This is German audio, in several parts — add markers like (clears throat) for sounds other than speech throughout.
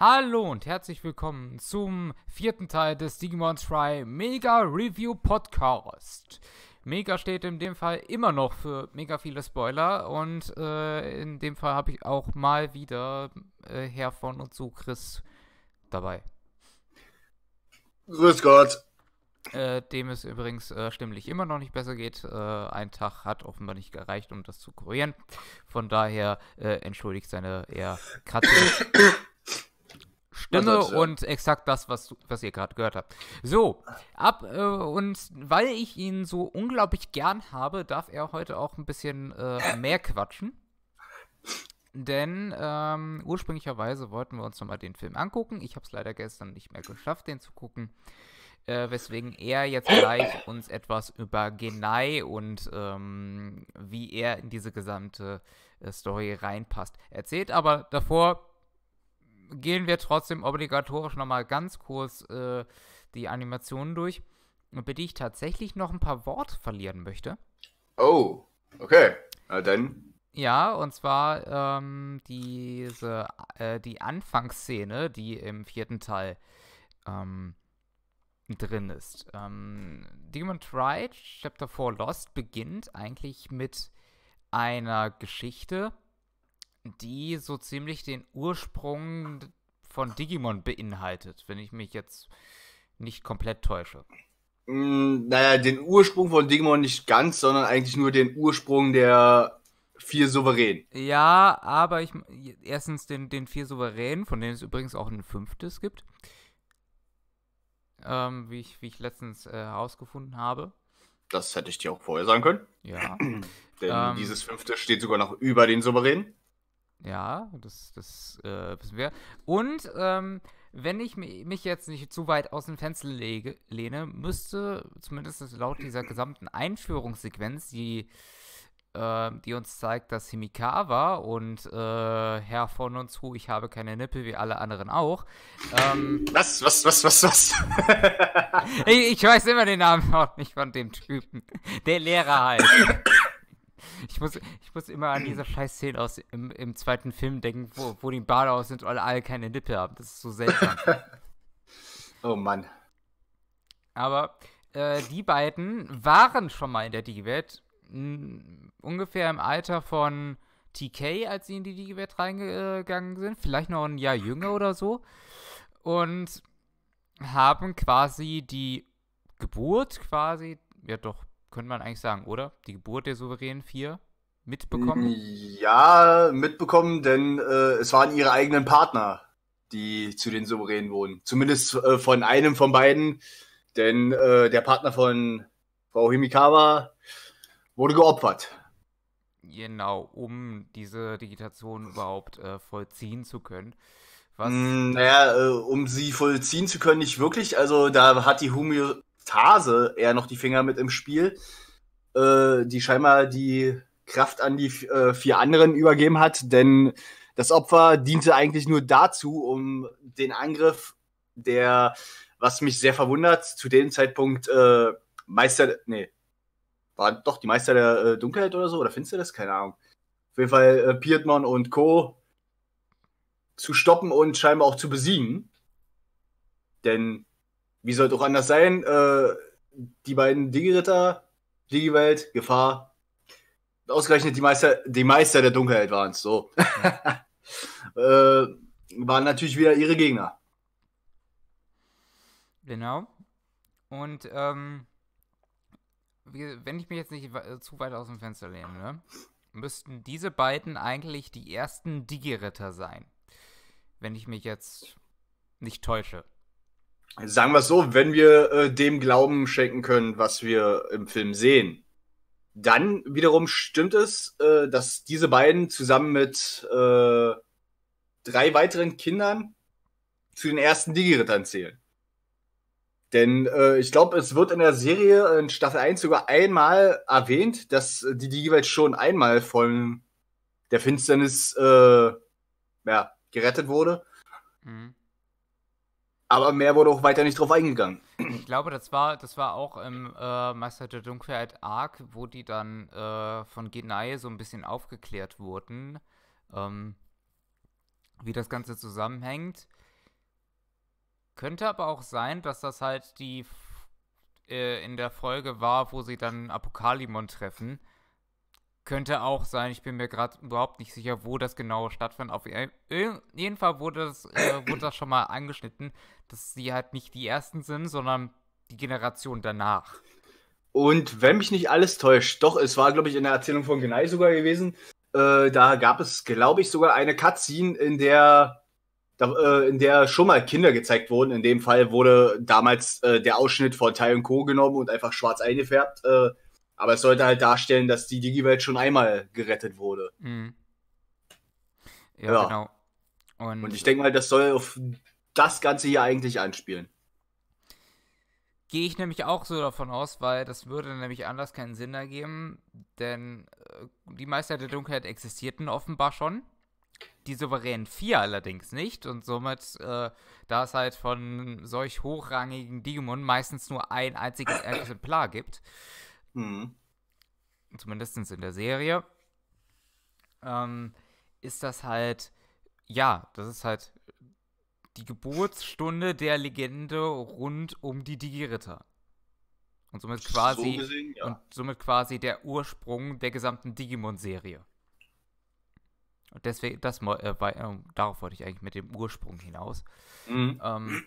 Hallo und herzlich willkommen zum vierten Teil des Digimon Try Mega Review Podcast. Mega steht in dem Fall immer noch für mega viele Spoiler und äh, in dem Fall habe ich auch mal wieder äh, Herr von und zu Chris dabei. Grüß Gott. Äh, dem es übrigens äh, stimmlich immer noch nicht besser geht. Äh, ein Tag hat offenbar nicht gereicht, um das zu kurieren. Von daher äh, entschuldigt seine eher kratzige (coughs) Stimme also, und exakt das, was, was ihr gerade gehört habt. So, ab äh, und weil ich ihn so unglaublich gern habe, darf er heute auch ein bisschen äh, mehr quatschen. Denn ähm, ursprünglicherweise wollten wir uns nochmal den Film angucken. Ich habe es leider gestern nicht mehr geschafft, den zu gucken. Äh, weswegen er jetzt gleich uns etwas über Genai und ähm, wie er in diese gesamte äh, Story reinpasst erzählt. Aber davor gehen wir trotzdem obligatorisch nochmal ganz kurz äh, die Animationen durch, über die ich tatsächlich noch ein paar Worte verlieren möchte. Oh, okay. Na dann. Ja, und zwar ähm, diese, äh, die Anfangsszene, die im vierten Teil ähm, drin ist. Ähm, Demon Tried, Chapter 4 Lost, beginnt eigentlich mit einer Geschichte, die so ziemlich den Ursprung von Digimon beinhaltet, wenn ich mich jetzt nicht komplett täusche. Mm, naja, den Ursprung von Digimon nicht ganz, sondern eigentlich nur den Ursprung der vier Souveränen. Ja, aber ich erstens den, den vier Souveränen, von denen es übrigens auch ein fünftes gibt. Ähm, wie, ich, wie ich letztens äh, herausgefunden äh, habe. Das hätte ich dir auch vorher sagen können. Ja. (clears throat) Denn ähm, dieses fünfte steht sogar noch über den Souveränen. Ja, das, das äh, wissen wir. Und ähm, wenn ich mich jetzt nicht zu weit aus dem Fenster lege, lehne, müsste zumindest laut dieser gesamten Einführungssequenz, die, äh, die uns zeigt, dass Himikawa und äh, Herr von uns zu, ich habe keine Nippel wie alle anderen auch. Ähm, was, was, was, was, was? (laughs) ich, ich weiß immer den Namen auch nicht von dem Typen. Der Lehrer halt. Ich muss, ich muss immer an diese scheiß Szene aus im, im zweiten Film denken, wo, wo die Bade aus sind und alle, keine Lippe haben. Das ist so seltsam. (laughs) oh Mann. Aber äh, die beiden waren schon mal in der Digibet. Ungefähr im Alter von TK, als sie in die Digibet reingegangen sind. Vielleicht noch ein Jahr jünger oder so. Und haben quasi die Geburt quasi, ja doch, könnte man eigentlich sagen, oder? Die Geburt der souveränen vier mitbekommen? Hm, ja, mitbekommen, denn äh, es waren ihre eigenen Partner, die zu den Souveränen wohnen. Zumindest äh, von einem von beiden, denn äh, der Partner von Frau Himikawa wurde geopfert. Genau, um diese Digitation überhaupt äh, vollziehen zu können. Was? Hm, naja, äh, um sie vollziehen zu können, nicht wirklich. Also da hat die Humi Tase eher noch die Finger mit im Spiel, äh, die scheinbar die Kraft an die äh, vier anderen übergeben hat, denn das Opfer diente eigentlich nur dazu, um den Angriff, der, was mich sehr verwundert, zu dem Zeitpunkt äh, Meister, nee, war doch die Meister der äh, Dunkelheit oder so, oder findest du das? keine Ahnung. Auf jeden Fall äh, Piedmon und Co. zu stoppen und scheinbar auch zu besiegen. Denn wie sollte auch anders sein, äh, die beiden Digi-Ritter, Digi-Welt, Gefahr, ausgerechnet die Meister, die Meister der Dunkelheit waren es, so. (laughs) äh, waren natürlich wieder ihre Gegner. Genau. Und, ähm, wenn ich mich jetzt nicht äh, zu weit aus dem Fenster lehne, ne, müssten diese beiden eigentlich die ersten Digi-Ritter sein. Wenn ich mich jetzt nicht täusche sagen wir es so, wenn wir äh, dem Glauben schenken können, was wir im Film sehen, dann wiederum stimmt es, äh, dass diese beiden zusammen mit äh, drei weiteren Kindern zu den ersten Digi-Rittern zählen. Denn äh, ich glaube, es wird in der Serie äh, in Staffel 1 sogar einmal erwähnt, dass die Digi-Welt schon einmal von der Finsternis äh, ja, gerettet wurde. Mhm. Aber mehr wurde auch weiter nicht drauf eingegangen. Ich glaube, das war, das war auch im äh, Meister der Dunkelheit Arc, wo die dann äh, von Genai so ein bisschen aufgeklärt wurden, ähm, wie das Ganze zusammenhängt. Könnte aber auch sein, dass das halt die äh, in der Folge war, wo sie dann Apokalimon treffen. Könnte auch sein, ich bin mir gerade überhaupt nicht sicher, wo das genau stattfand. Auf jeden Fall wurde das, äh, wurde das schon mal angeschnitten, dass sie halt nicht die Ersten sind, sondern die Generation danach. Und wenn mich nicht alles täuscht, doch, es war, glaube ich, in der Erzählung von Genai sogar gewesen, äh, da gab es, glaube ich, sogar eine Cutscene, in der da, äh, in der schon mal Kinder gezeigt wurden. In dem Fall wurde damals äh, der Ausschnitt von Tai und Co. genommen und einfach schwarz eingefärbt. Äh, aber es sollte halt darstellen, dass die Digi-Welt schon einmal gerettet wurde. Mhm. Ja, ja, genau. Und, Und ich denke mal, das soll auf das Ganze hier eigentlich anspielen. Gehe ich nämlich auch so davon aus, weil das würde nämlich anders keinen Sinn ergeben, denn äh, die Meister der Dunkelheit existierten offenbar schon. Die souveränen vier allerdings nicht und somit, äh, da es halt von solch hochrangigen Digimon meistens nur ein einziges (coughs) Exemplar gibt, Mhm. Zumindest in der Serie. Ähm, ist das halt, ja, das ist halt die Geburtsstunde der Legende rund um die Digi-Ritter. Und somit quasi so gesehen, ja. und somit quasi der Ursprung der gesamten Digimon-Serie. Und deswegen, das äh, bei, äh, darauf wollte ich eigentlich mit dem Ursprung hinaus. Mhm. Ähm,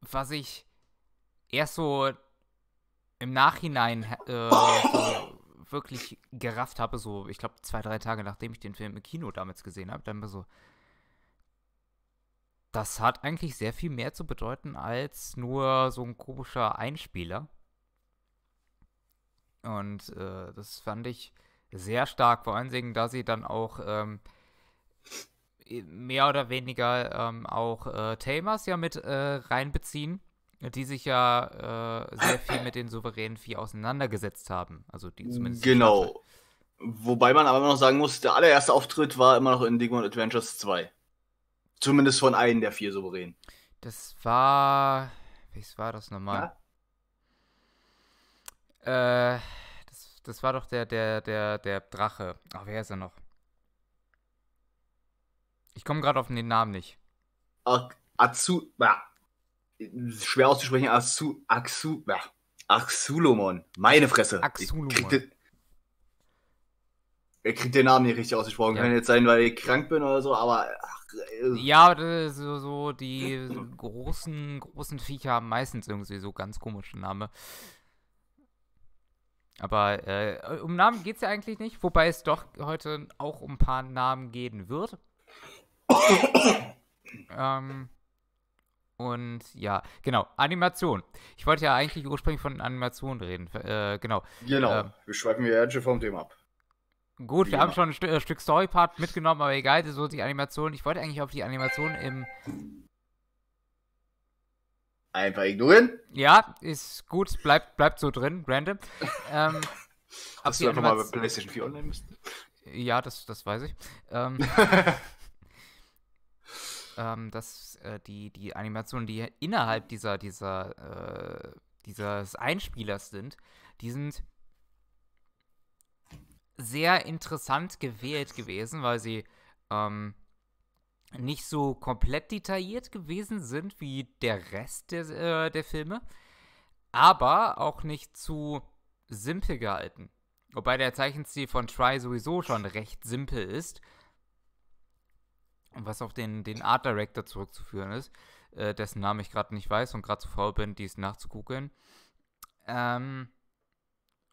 was ich erst so im Nachhinein äh, (laughs) wirklich gerafft habe, so ich glaube zwei, drei Tage nachdem ich den Film im Kino damals gesehen habe, dann war so, das hat eigentlich sehr viel mehr zu bedeuten als nur so ein komischer Einspieler. Und äh, das fand ich sehr stark, vor allen Dingen, da sie dann auch ähm, mehr oder weniger ähm, auch äh, Tamers ja mit äh, reinbeziehen die sich ja äh, sehr viel mit den souveränen Vieh auseinandergesetzt haben. Also die zumindest. Genau. Wobei man aber immer noch sagen muss, der allererste Auftritt war immer noch in Digimon Adventures 2. Zumindest von einem der vier Souveränen. Das war. Welches war das nochmal? Ja? Äh, das, das war doch der, der, der, der Drache. Ach, wer ist er noch? Ich komme gerade auf den Namen nicht. Azu. Ja, schwer auszusprechen, Axu, Axu, ja, Axulomon. Meine Fresse. Axulomon. Er kriegt den Namen nicht richtig ausgesprochen. Ja. Kann jetzt sein, weil ich krank bin oder so, aber. Äh, ja, so, so die großen, großen Viecher haben meistens irgendwie so ganz komische Namen. Aber äh, um Namen geht es ja eigentlich nicht, wobei es doch heute auch um ein paar Namen gehen wird. (coughs) ähm, und ja, genau, Animation. Ich wollte ja eigentlich ursprünglich von Animation reden. Äh, genau. Genau, ähm, wir schweifen ja schon schön vom Thema ab. Gut, wir ja. haben schon ein St äh, Stück Storypart mitgenommen, aber egal, so die Animation. Ich wollte eigentlich auf die Animation im. Einfach ignorieren? Ja, ist gut, bleibt, bleibt so drin, random. ähm, (laughs) Hast du einfach mal bei PlayStation 4 online müssen? Ja, das, das weiß ich. Ähm, (laughs) ähm, dass äh, die, die Animationen, die innerhalb dieser, dieser, äh, dieses Einspielers sind, die sind sehr interessant gewählt gewesen, weil sie ähm, nicht so komplett detailliert gewesen sind wie der Rest des, äh, der Filme, aber auch nicht zu simpel gehalten. Wobei der Zeichenstil von Try sowieso schon recht simpel ist was auf den, den Art Director zurückzuführen ist, äh, dessen Namen ich gerade nicht weiß und gerade zu faul bin, dies nachzugucken. Ähm,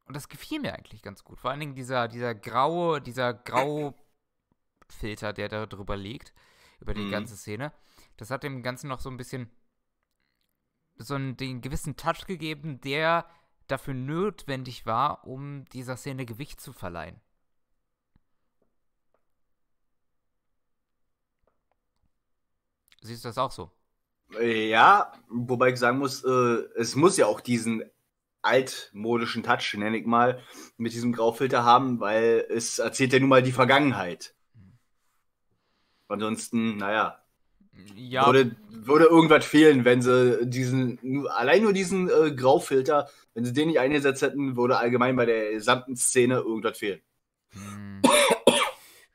und das gefiel mir eigentlich ganz gut. Vor allen Dingen dieser, dieser graue, dieser Grau-Filter, der da drüber liegt, über die mhm. ganze Szene. Das hat dem Ganzen noch so ein bisschen so einen, den gewissen Touch gegeben, der dafür notwendig war, um dieser Szene Gewicht zu verleihen. Siehst du das auch so? Äh, ja, wobei ich sagen muss, äh, es muss ja auch diesen altmodischen Touch, nenne ich mal, mit diesem Graufilter haben, weil es erzählt ja nun mal die Vergangenheit. Mhm. Ansonsten, naja. Ja. Würde, würde irgendwas fehlen, wenn sie diesen, allein nur diesen äh, Graufilter, wenn sie den nicht eingesetzt hätten, würde allgemein bei der gesamten Szene irgendwas fehlen. Hm. (coughs)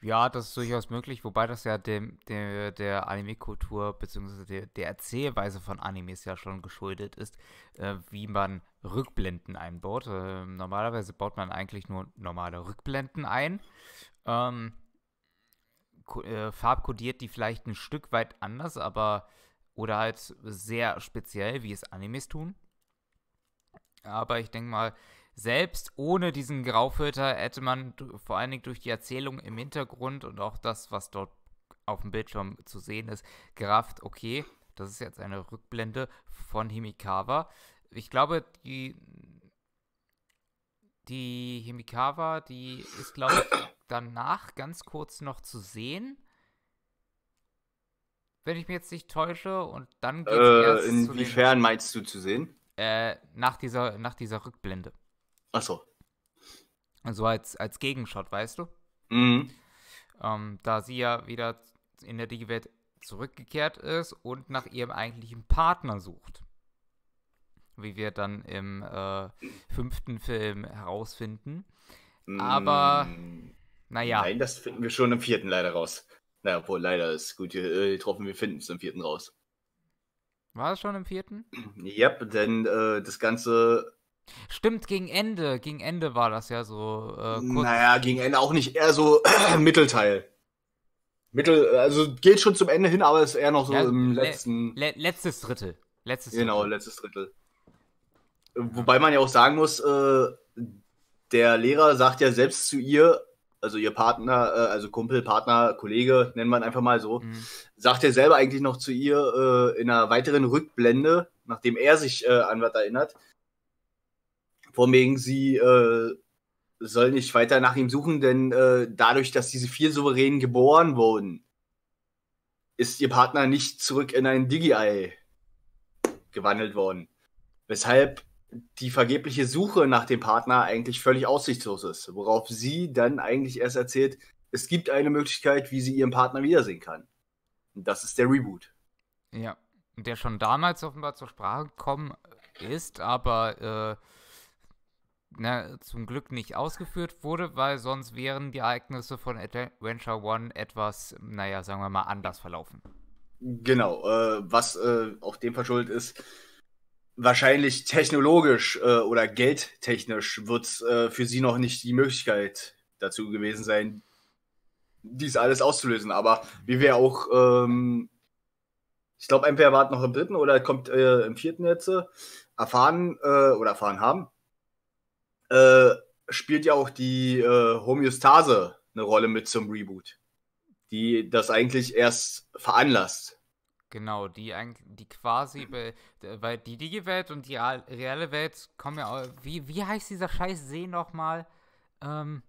Ja, das ist durchaus möglich, wobei das ja dem, dem der Anime-Kultur bzw. Der, der, Erzählweise von Animes ja schon geschuldet ist, äh, wie man Rückblenden einbaut. Äh, normalerweise baut man eigentlich nur normale Rückblenden ein. Ähm, äh, farbkodiert die vielleicht ein Stück weit anders, aber oder halt sehr speziell, wie es Animes tun. Aber ich denke mal, selbst ohne diesen Graufilter hätte man vor allen Dingen durch die Erzählung im Hintergrund und auch das, was dort auf dem Bildschirm zu sehen ist, gerafft, okay, das ist jetzt eine Rückblende von Himikawa. Ich glaube, die, die Himikawa, die ist, glaube ich, (coughs) danach ganz kurz noch zu sehen. Wenn ich mich jetzt nicht täusche, und dann geht's äh, erst. Inwiefern meinst du zu sehen? Äh, nach dieser, nach dieser Rückblende. Ach so. Also als, als Gegenshot, weißt du? Mhm. Ähm, da sie ja wieder in der Digi-Welt zurückgekehrt ist und nach ihrem eigentlichen Partner sucht. Wie wir dann im äh, fünften Film herausfinden. Mhm. Aber, mm, naja. Nein, das finden wir schon im vierten leider raus. Naja, obwohl leider ist gut getroffen, äh, wir finden es im vierten raus. War es schon im vierten? Ja, denn äh, das Ganze Stimmt, gegen Ende, gegen Ende war das ja so. Äh, naja, gegen Ende auch nicht, eher so (clears throat) Mittelteil. Mittel, also geht schon zum Ende hin, aber ist eher noch so ja, im letzten. Le letztes Drittel. Letztes genau, Drittel. letztes Drittel. Wobei man ja auch sagen muss, äh, der Lehrer sagt ja selbst zu ihr, also ihr Partner, äh, also Kumpel, Partner, Kollege, nennt man einfach mal so, mhm. sagt er selber eigentlich noch zu ihr äh, in einer weiteren Rückblende, nachdem er sich äh, an was erinnert, von wegen, sie äh, soll nicht weiter nach ihm suchen, denn äh, dadurch, dass diese vier Souveränen geboren wurden, ist ihr Partner nicht zurück in ein Digi-Ei gewandelt worden. Weshalb die vergebliche Suche nach dem Partner eigentlich völlig aussichtslos ist. Worauf sie dann eigentlich erst erzählt, es gibt eine Möglichkeit, wie sie ihren Partner wiedersehen kann. Und das ist der Reboot. Ja, der schon damals offenbar zur Sprache gekommen ist, aber äh na, ne, zum Glück nicht ausgeführt wurde, weil sonst wären die Ereignisse von Adventure One etwas, naja, sagen wir mal, anders verlaufen. Genau, äh, was äh, auch dem verschuldet ist, wahrscheinlich technologisch äh, oder geldtechnisch wird es äh, für sie noch nicht die Möglichkeit dazu gewesen sein, dies alles auszulösen. Aber wie wir auch, ähm, ich glaube, entweder warten noch im dritten oder kommt äh, im vierten jetzt, äh, erfahren oder erfahren haben, äh, spielt ja auch die äh, Homöostase eine Rolle mit zum Reboot, die das eigentlich erst veranlasst. Genau, die, die quasi, weil die Digi-Welt und die reale Welt kommen ja auch, wie, wie heißt dieser scheiß See nochmal? Ähm,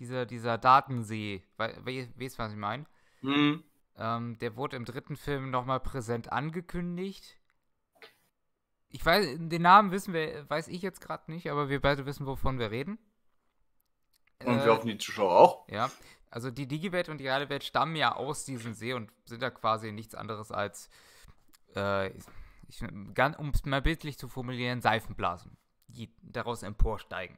dieser, dieser Datensee, weißt du, was ich meine? Mhm. Ähm, der wurde im dritten Film nochmal präsent angekündigt. Ich weiß, den Namen wissen wir, weiß ich jetzt gerade nicht, aber wir beide wissen, wovon wir reden. Und äh, wir hoffen, die Zuschauer auch. Ja, also die Digi-Welt und die reale Welt stammen ja aus diesem See und sind da quasi nichts anderes als, äh, um es mal bildlich zu formulieren, Seifenblasen, die daraus emporsteigen.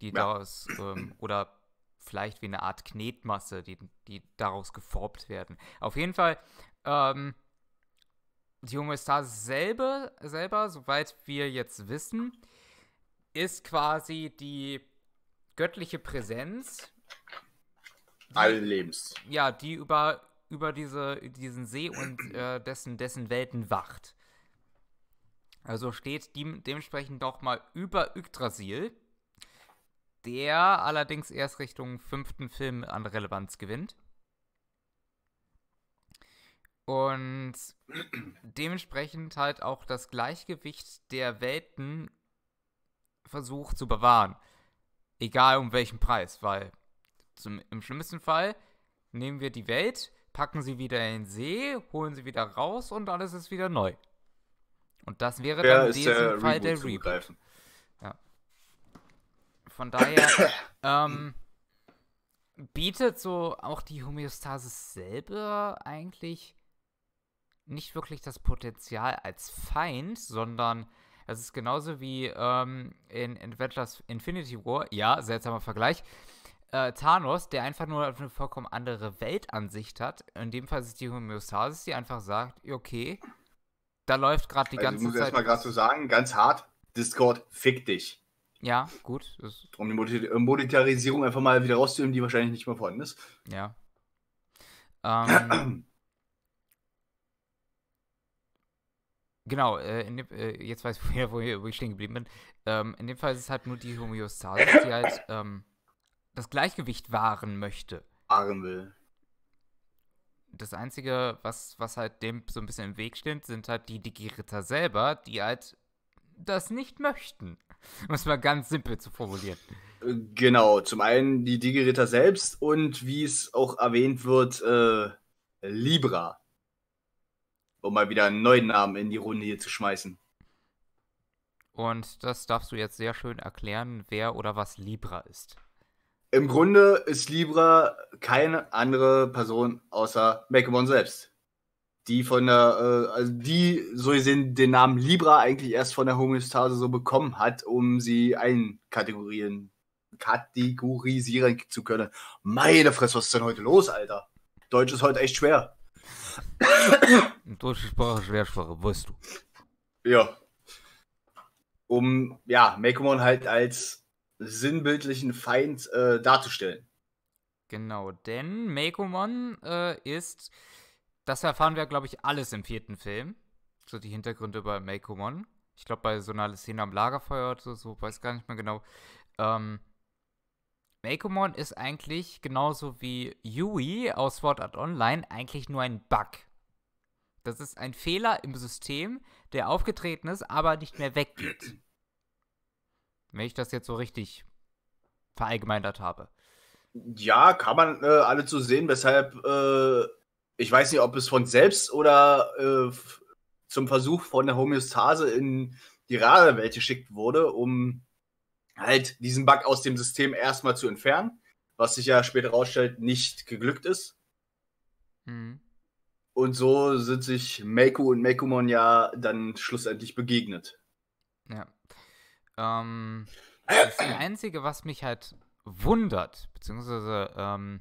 Die ja. daraus, ähm, oder vielleicht wie eine Art Knetmasse, die, die daraus geformt werden. Auf jeden Fall, ähm, die junge Star selber, selber, soweit wir jetzt wissen, ist quasi die göttliche Präsenz. Allen Lebens. Ja, die über, über diese, diesen See und äh, dessen, dessen Welten wacht. Also steht die, dementsprechend nochmal über Yggdrasil, der allerdings erst Richtung fünften Film an Relevanz gewinnt. Und dementsprechend halt auch das Gleichgewicht der Welten versucht zu bewahren. Egal um welchen Preis, weil zum, im schlimmsten Fall nehmen wir die Welt, packen sie wieder in den See, holen sie wieder raus und alles ist wieder neu. Und das wäre ja, dann in diesem der Fall Reboot der Reboot. Ja. Von daher (coughs) ähm, bietet so auch die Homöostasis selber eigentlich nicht wirklich das Potenzial als Feind, sondern es ist genauso wie ähm, in Avengers Infinity War, ja, seltsamer Vergleich, äh, Thanos, der einfach nur eine vollkommen andere Weltansicht hat. In dem Fall ist es die Homöostasis, die einfach sagt, okay, da läuft gerade die also ganze Zeit... Ich muss erstmal gerade so sagen, ganz hart, Discord, fick dich. Ja, gut. Um die Monetarisierung einfach mal wieder rauszunehmen, die wahrscheinlich nicht mehr vorhanden ist. Ja. Ähm, (clears throat) Genau, äh, dem, äh, jetzt weiß ich, (laughs) wo, wo, ich stehen geblieben bin. Ähm, in dem Fall ist es halt nur die Homöostasis, die halt ähm, das Gleichgewicht wahren möchte. Wahren will. Das Einzige, was, was halt dem so ein bisschen im Weg steht, sind halt die Digiritter selber, die halt das nicht möchten. Um es mal ganz simpel zu formulieren. Äh, genau, zum einen die Digiritter selbst und wie es auch erwähnt wird, äh, Libra um mal wieder einen neuen Namen in die Runde hier zu schmeißen. Und das darfst du jetzt sehr schön erklären, wer oder was Libra ist. Im Grunde ist Libra keine andere Person außer Makemon selbst. Die von der, äh, also die so gesehen den Namen Libra eigentlich erst von der Homöostase so bekommen hat, um sie einkategorieren, kategorisieren zu können. Meine Fresse, was ist denn heute los, Alter? Deutsch ist heute echt schwer. Deutsche Sprache, Schwersprache, weißt du. Ja. Um, ja, Mekumon halt als sinnbildlichen Feind äh, darzustellen. Genau, denn Mekumon äh, ist, das erfahren wir, glaube ich, alles im vierten Film. So die Hintergründe über Mekumon. Ich glaube, bei so einer Szene am Lagerfeuer oder so, weiß gar nicht mehr genau. Ähm, Bakumon ist eigentlich genauso wie Yui aus Sword Art Online eigentlich nur ein Bug. Das ist ein Fehler im System, der aufgetreten ist, aber nicht mehr weggeht. (clears throat) Wenn ich das jetzt so richtig verallgemeinert habe. Ja, kann man äh, alle zu sehen, weshalb äh, ich weiß nicht, ob es von selbst oder äh, zum Versuch von der Homöostase in die Welt geschickt wurde, um halt diesen Bug aus dem System erstmal zu entfernen, was sich ja später herausstellt, nicht geglückt ist. Mhm. Und so sind sich Meiku und Meikumon ja dann schlussendlich begegnet. Ja. Ähm, das Einzige, was mich halt wundert, beziehungsweise ähm,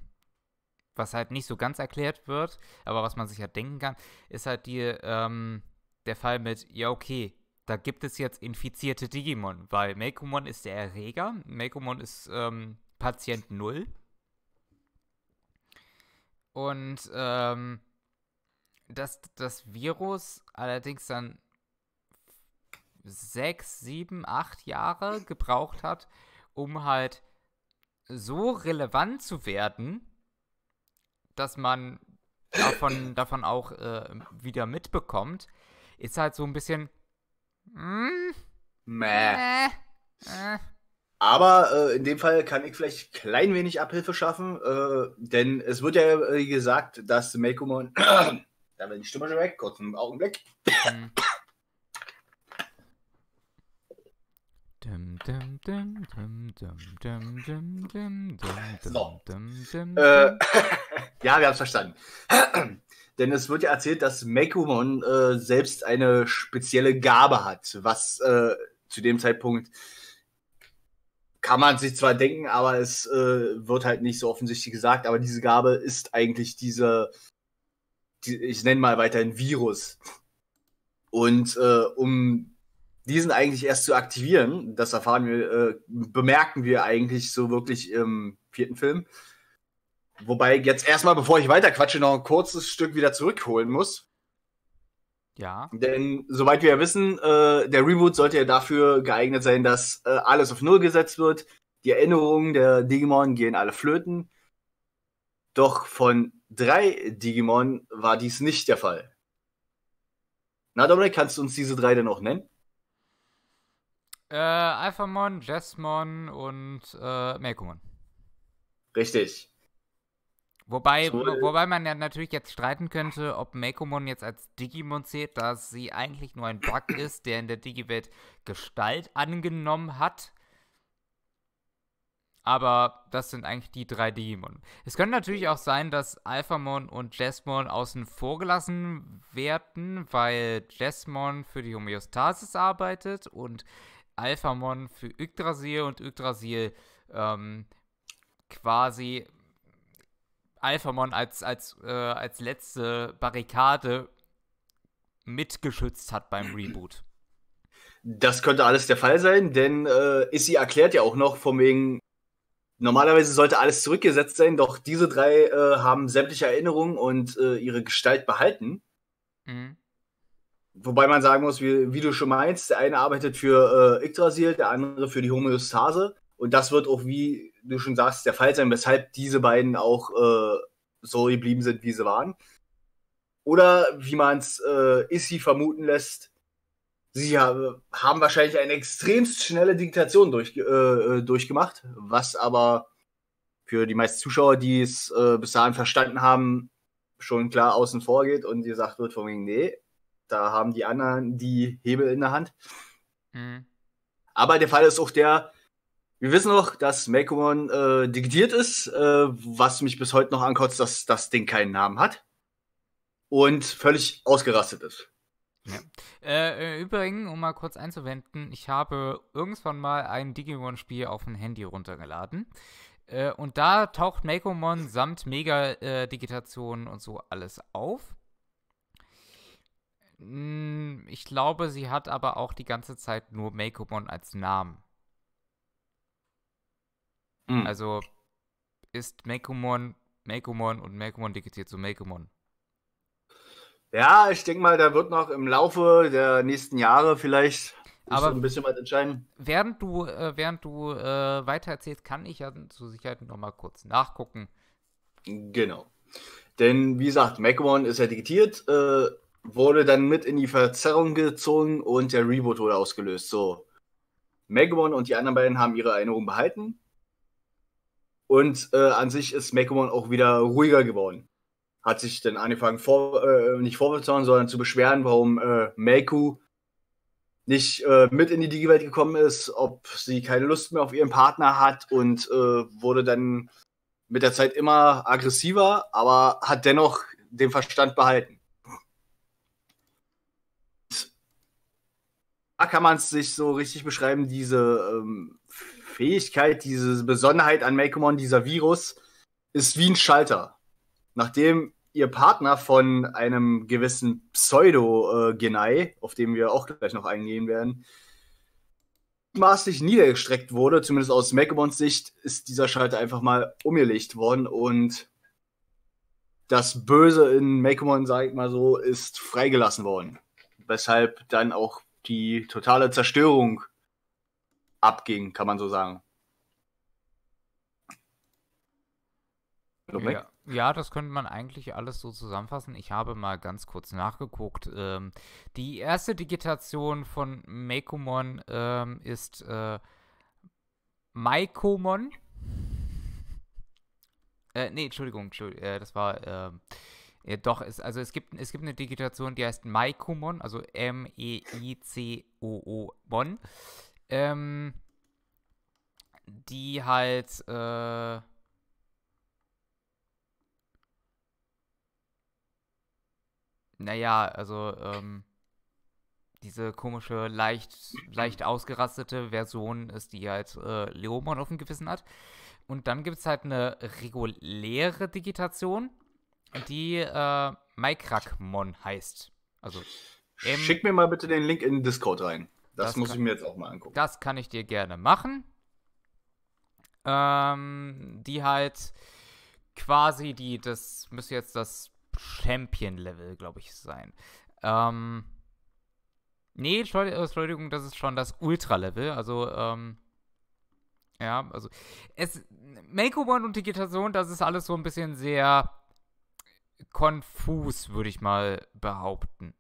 was halt nicht so ganz erklärt wird, aber was man sich halt denken kann, ist halt die, ähm, der Fall mit, ja, okay, da gibt es jetzt infizierte Digimon, weil Melkomon ist der Erreger, Melkomon ist ähm, Patient Null. Und ähm, dass das Virus allerdings dann sechs, sieben, acht Jahre gebraucht hat, um halt so relevant zu werden, dass man davon, davon auch äh, wieder mitbekommt, ist halt so ein bisschen hm? Mäh. Mäh. Äh. Aber äh, in dem Fall kann ich vielleicht klein wenig Abhilfe schaffen, äh, denn es wird ja äh, gesagt, dass Melkumon. (clears throat) da wird die Stimme schon weg, kurz einen Augenblick. Hm. ja, wir haben es verstanden. (clears throat) Denn es wird ja erzählt, dass Mekumon äh, selbst eine spezielle Gabe hat, was äh, zu dem Zeitpunkt kann man sich zwar denken, aber es äh, wird halt nicht so offensichtlich gesagt. Aber diese Gabe ist eigentlich diese, die, ich nenne mal weiterhin Virus. Und äh, um diesen eigentlich erst zu aktivieren, das erfahren wir, äh, bemerken wir eigentlich so wirklich im vierten Film. Wobei jetzt erstmal, bevor ich weiterquatsche, noch ein kurzes Stück wieder zurückholen muss. Ja. Denn soweit wir ja wissen, äh, der Reboot sollte ja dafür geeignet sein, dass äh, alles auf Null gesetzt wird. Die Erinnerungen der Digimon gehen alle flöten. Doch von drei Digimon war dies nicht der Fall. Na, Dominik, kannst du uns diese drei denn auch nennen? Äh, Alphamon, Jasmon und äh, Melkumon. Richtig. Wobei, wobei man ja natürlich jetzt streiten könnte, ob Makomon jetzt als Digimon zählt, da sie eigentlich nur ein Bug (clears throat) ist, der in der Digiwelt Gestalt angenommen hat. Aber das sind eigentlich die drei Digimon. Es könnte natürlich auch sein, dass Alphamon und Jasmon außen vor gelassen werden, weil Jasmon für die Homöostasis arbeitet und Alphamon für Yggdrasil und Yggdrasil ähm, quasi Alphamon als, als, äh, als letzte Barrikade mitgeschützt hat beim Reboot. Das könnte alles der Fall sein, denn äh, Issy erklärt ja auch noch von wegen, normalerweise sollte alles zurückgesetzt sein, doch diese drei äh, haben sämtliche Erinnerungen und äh, ihre Gestalt behalten. Mhm. Wobei man sagen muss, wie, wie, du schon meinst, der eine arbeitet für äh, Yggdrasil, der andere für die Homöostase. Und das wird auch, wie du schon sagst, der Fall sein, weshalb diese beiden auch äh, so geblieben sind, wie sie waren. Oder wie man es äh, Issi vermuten lässt, sie ha haben wahrscheinlich eine extremst schnelle Diktation durch, äh, äh durchgemacht, was aber für die meisten Zuschauer, die es äh, bis dahin verstanden haben, schon klar außen vor geht und gesagt wird von wegen, nee, da haben die anderen die Hebel in der Hand. Mhm. Aber der Fall ist auch der, wir wissen noch, dass Make-One äh, digitiert ist, äh, was mich bis heute noch ankotzt, dass das Ding keinen Namen hat und völlig ausgerastet ist. Ja. Äh, äh übrigens, um mal kurz einzuwenden, ich habe irgendwann mal ein Digimon-Spiel auf dem Handy runtergeladen. Äh, und da taucht Makomon samt Mega-Digitation äh, und so alles auf. Hm, ich glaube, sie hat aber auch die ganze Zeit nur make als Namen. Mhm. Also ist Make-Upon, und make diktiert zu make Ja, ich denke mal, da wird noch im Laufe der nächsten Jahre vielleicht aber ein bisschen was entscheiden. Während du, äh, während du äh, weiter kann ich ja zur Sicherheit noch mal kurz nachgucken. Genau. Denn wie gesagt, Mac ist ja digitiert. Äh, wurde dann mit in die Verzerrung gezogen und der Reboot wurde ausgelöst. So. Megumon und die anderen beiden haben ihre Erinnerung behalten. Und äh, an sich ist Megumon auch wieder ruhiger geworden. Hat sich dann angefangen, vor, äh, nicht vorwärts sondern zu beschweren, warum äh, Meku nicht äh, mit in die Digi-Welt gekommen ist, ob sie keine Lust mehr auf ihren Partner hat und äh, wurde dann mit der Zeit immer aggressiver, aber hat dennoch den Verstand behalten. Ah, kann man es sich so richtig beschreiben, diese ähm, Fähigkeit, diese Besonderheit an Makemon, dieser Virus, ist wie ein Schalter. Nachdem ihr Partner von einem gewissen Pseudo-Genei, äh, auf dem wir auch gleich noch eingehen werden, maßlich niedergestreckt wurde, zumindest aus Makemons Sicht, ist dieser Schalter einfach mal umgelegt worden und das Böse in Makemon, sag ich mal so, ist freigelassen worden. Weshalb dann auch die totale Zerstörung abging, kann man so sagen. Ja, ja, das könnte man eigentlich alles so zusammenfassen. Ich habe mal ganz kurz nachgeguckt. Ähm, die erste Digitation von Mekomon ähm, ist äh, Maikomon. Äh, nee, Entschuldigung, Entschuldigung äh, das war äh, ja, doch, es, also es gibt, es gibt eine Digitation, die heißt Maikumon, also M-E-I-C-O-O-Mon. Ähm, die halt, äh, naja, also, ähm, diese komische, leicht, leicht ausgerastete Version ist, die halt äh, Leomon auf dem Gewissen hat. Und dann gibt es halt eine reguläre Digitation, die äh, Maikragmon heißt. Also M Schick mir mal bitte den Link in den Discord rein. Das, das muss kann, ich mir jetzt auch mal angucken. Das kann ich dir gerne machen. Ähm, die halt quasi die, das müsste jetzt das Champion-Level, glaube ich, sein. Ähm, nee, äh, Entschuldigung, das ist schon das Ultra-Level. Also, ähm, ja, also es, Make One und Digitation, das ist alles so ein bisschen sehr konfus, würde ich mal behaupten.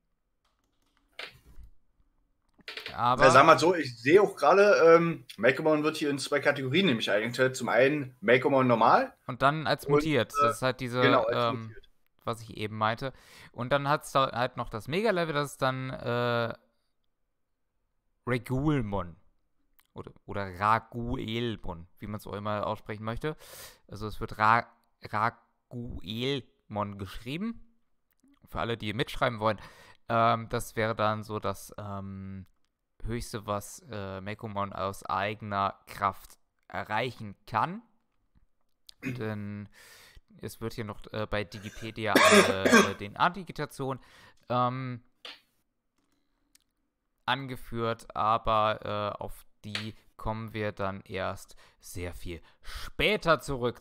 Aber ja, sag mal so, ich sehe auch gerade, ähm, Make-O-Man wird hier in zwei Kategorien nämlich eingeteilt. Zum einen Make-O-Man normal. Und dann als mutiert. Und, äh, das ist äh, halt diese, genau, ähm, was ich eben meinte. Und dann hat es da halt noch das Mega-Level, das ist dann äh, Regulmon. Oder, oder Raguelmon, wie man es auch immer aussprechen möchte. Also es wird Ra Raguel Mon geschrieben. Für alle, die mitschreiben wollen, ähm, das wäre dann so das ähm, Höchste, was äh, Mekomon aus eigener Kraft erreichen kann. Denn es wird hier noch äh, bei Digipedia äh, den Antigitation ähm, angeführt, aber äh, auf die kommen wir dann erst sehr viel später zurück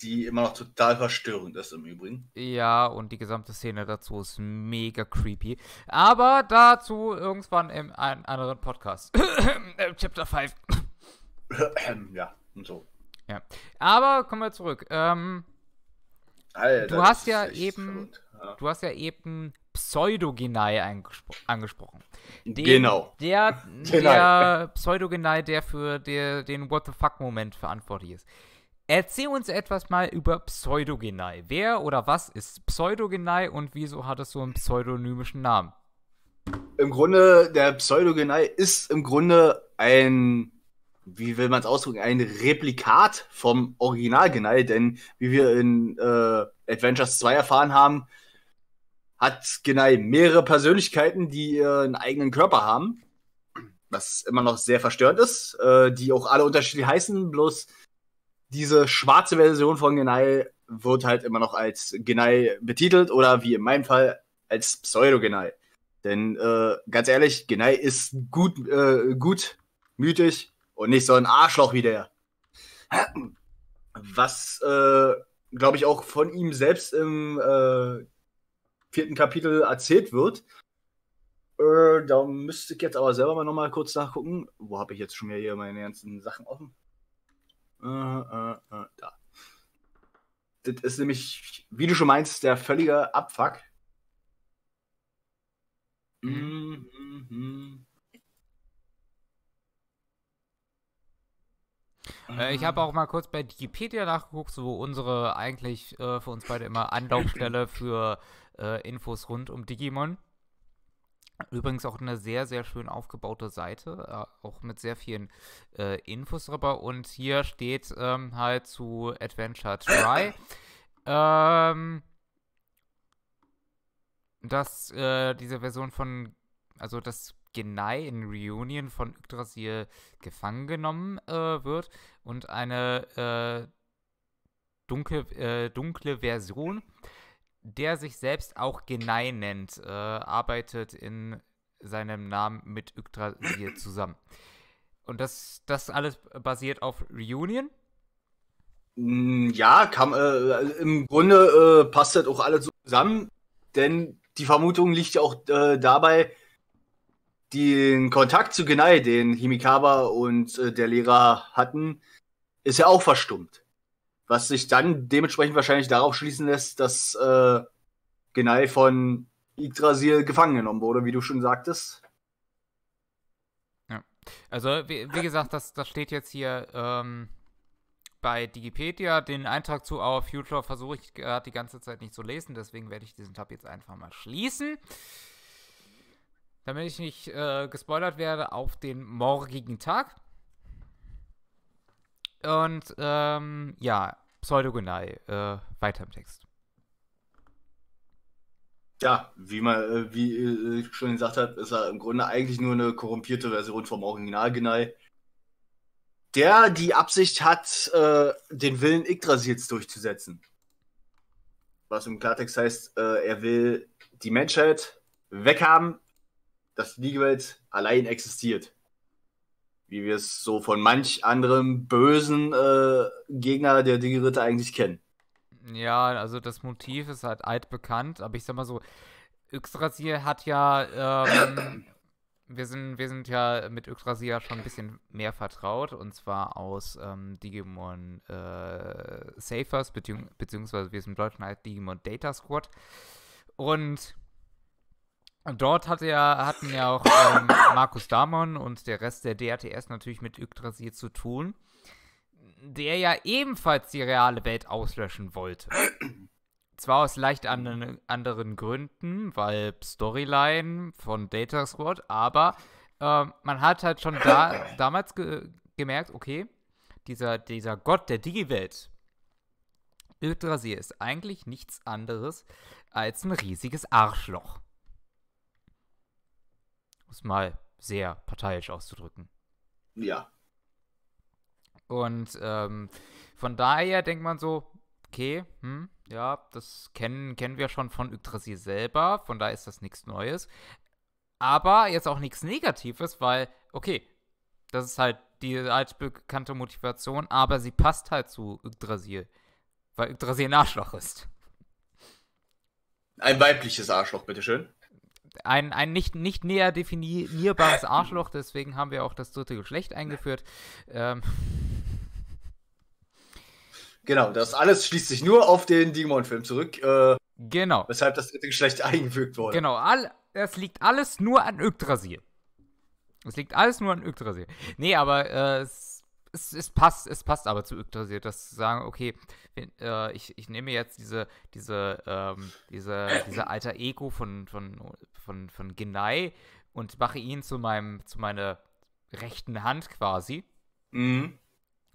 die immer noch total verstörend ist im Übrigen. Ja, und die gesamte Szene dazu ist mega creepy. Aber dazu irgendwann in einem anderen Podcast. (coughs) Äh, Chapter 5. (coughs) ja, und so. Ja. Aber kommen wir zurück. Ähm, Alter, du hast ja eben. Ja. Du hast ja eben Pseudogenei angespro angesprochen. Den, genau. Der, (laughs) genau. der Pseudogenei, der für der, den What the fuck-Moment verantwortlich ist. Erzähl uns etwas mal über Pseudogenei. Wer oder was ist Pseudogenei und wieso hat es so einen pseudonymischen Namen? Im Grunde, der Pseudogenei ist im Grunde ein, wie will man es ausdrücken, ein Replikat vom Originalgenei, denn wie wir in äh, Adventures 2 erfahren haben, hat Genei mehrere Persönlichkeiten, die äh, einen eigenen Körper haben, was immer noch sehr verstörend ist, äh, die auch alle unterschiedlich heißen, bloß diese schwarze Version von Genai wird halt immer noch als Genai betitelt oder wie in meinem Fall als Pseudo-Genai. Denn äh, ganz ehrlich, Genai ist gut, äh, gutmütig und nicht so ein Arschloch wie der. Was, äh, glaube ich, auch von ihm selbst im äh, vierten Kapitel erzählt wird. Äh, da müsste ich jetzt aber selber mal nochmal kurz nachgucken. Wo habe ich jetzt schon wieder hier meine ganzen Sachen offen? äh, äh, da. Äh. Das ist nämlich, wie du schon meinst, der völlige Abfuck. Mhm. Mhm. mhm. Äh, ich habe auch mal kurz bei Wikipedia nachgeguckt, wo unsere eigentlich äh, für uns beide immer Anlaufstelle für äh, Infos rund um Digimon. Übrigens auch eine sehr, sehr schön aufgebaute Seite, äh, auch mit sehr vielen äh, Infos drüber. Und hier steht ähm, halt zu Adventure 3, (coughs) ähm, dass äh, diese Version von, also dass Genai in Reunion von Yggdrasil gefangen genommen äh, wird und eine äh, dunkle, äh, dunkle Version äh, der sich selbst auch Genai nennt, äh, arbeitet in seinem Namen mit Yggdrasil zusammen. Und das, das alles basiert auf Reunion? Mm, ja, kam, äh, äh, im Grunde äh, passt das auch alles zusammen, denn die Vermutung liegt ja auch äh, dabei, den Kontakt zu Genai, den Himikawa und äh, der Lehrer hatten, ist ja auch verstummt. Was sich dann dementsprechend wahrscheinlich darauf schließen lässt, dass äh, Genai von Yggdrasil gefangen genommen wurde, wie du schon sagtest. Ja. Also, wie, wie gesagt, das, das steht jetzt hier ähm, bei Digipedia. Den Eintrag zu Our Future versuche ich gerade die ganze Zeit nicht zu lesen, deswegen werde ich diesen Tab jetzt einfach mal schließen. Damit ich nicht äh, gespoilert werde auf den morgigen Tag. Und ähm, ja, Pseudogonai. Äh, weiter im Text. Ja, wie man, äh, wie äh, ich schon gesagt habe, ist er im Grunde eigentlich nur eine korrumpierte Version vom Original Genei. der die Absicht hat, äh, den Willen Yggdrasils durchzusetzen. Was im Klartext heißt, äh, er will die Menschheit weghaben, dass die Welt allein existiert wie wir es so von manch anderem bösen äh, Gegner der Digi-Ritter eigentlich kennen. Ja, also das Motiv ist halt alt bekannt, aber ich sag mal so, Yggdrasil hat ja, ähm, (coughs) wir, sind, wir sind ja mit Yggdrasil schon ein bisschen mehr vertraut und zwar aus ähm, Digimon äh, Safers, beziehungs beziehungsweise wir sind im Deutschen halt Digimon Data Squad. Und Dort hat er, hatten ja auch ähm, Markus Damon und der Rest der DRTS natürlich mit Yggdrasil zu tun, der ja ebenfalls die reale Welt auslöschen wollte. Zwar aus leicht anderen, anderen Gründen, weil Storyline von Data Squad, aber äh, man hat halt schon da, damals ge gemerkt, okay, dieser, dieser Gott der Digi-Welt, Yggdrasil, ist eigentlich nichts anderes als ein riesiges Arschloch es mal sehr parteiisch auszudrücken. Ja. Und ähm, von daher denkt man so, okay, hm, ja, das kennen, kennen wir schon von Yggdrasil selber, von daher ist das nichts Neues. Aber jetzt auch nichts Negatives, weil, okay, das ist halt die altbekannte Motivation, aber sie passt halt zu Yggdrasil, weil Yggdrasil ein Arschloch ist. Ein weibliches Arschloch, bitteschön ein, ein nicht, nicht näher definierbares Arschloch, deswegen haben wir auch das dritte Geschlecht eingeführt. Ähm. Genau, das alles schließt sich nur auf den Digimon-Film zurück. Äh, genau. Weshalb das dritte Geschlecht eingefügt wurde. Genau, all, das liegt alles nur an Yggdrasil. Es liegt alles nur an Yggdrasil. Nee, aber äh, es es, es, passt, es passt aber zu Yggdrasil, zu sagen, okay, äh, ich, ich nehme jetzt diese, diese, ähm, diese, diese alter Ego von, von, von, von Genai und mache ihn zu meinem, zu meiner rechten Hand quasi. Mhm.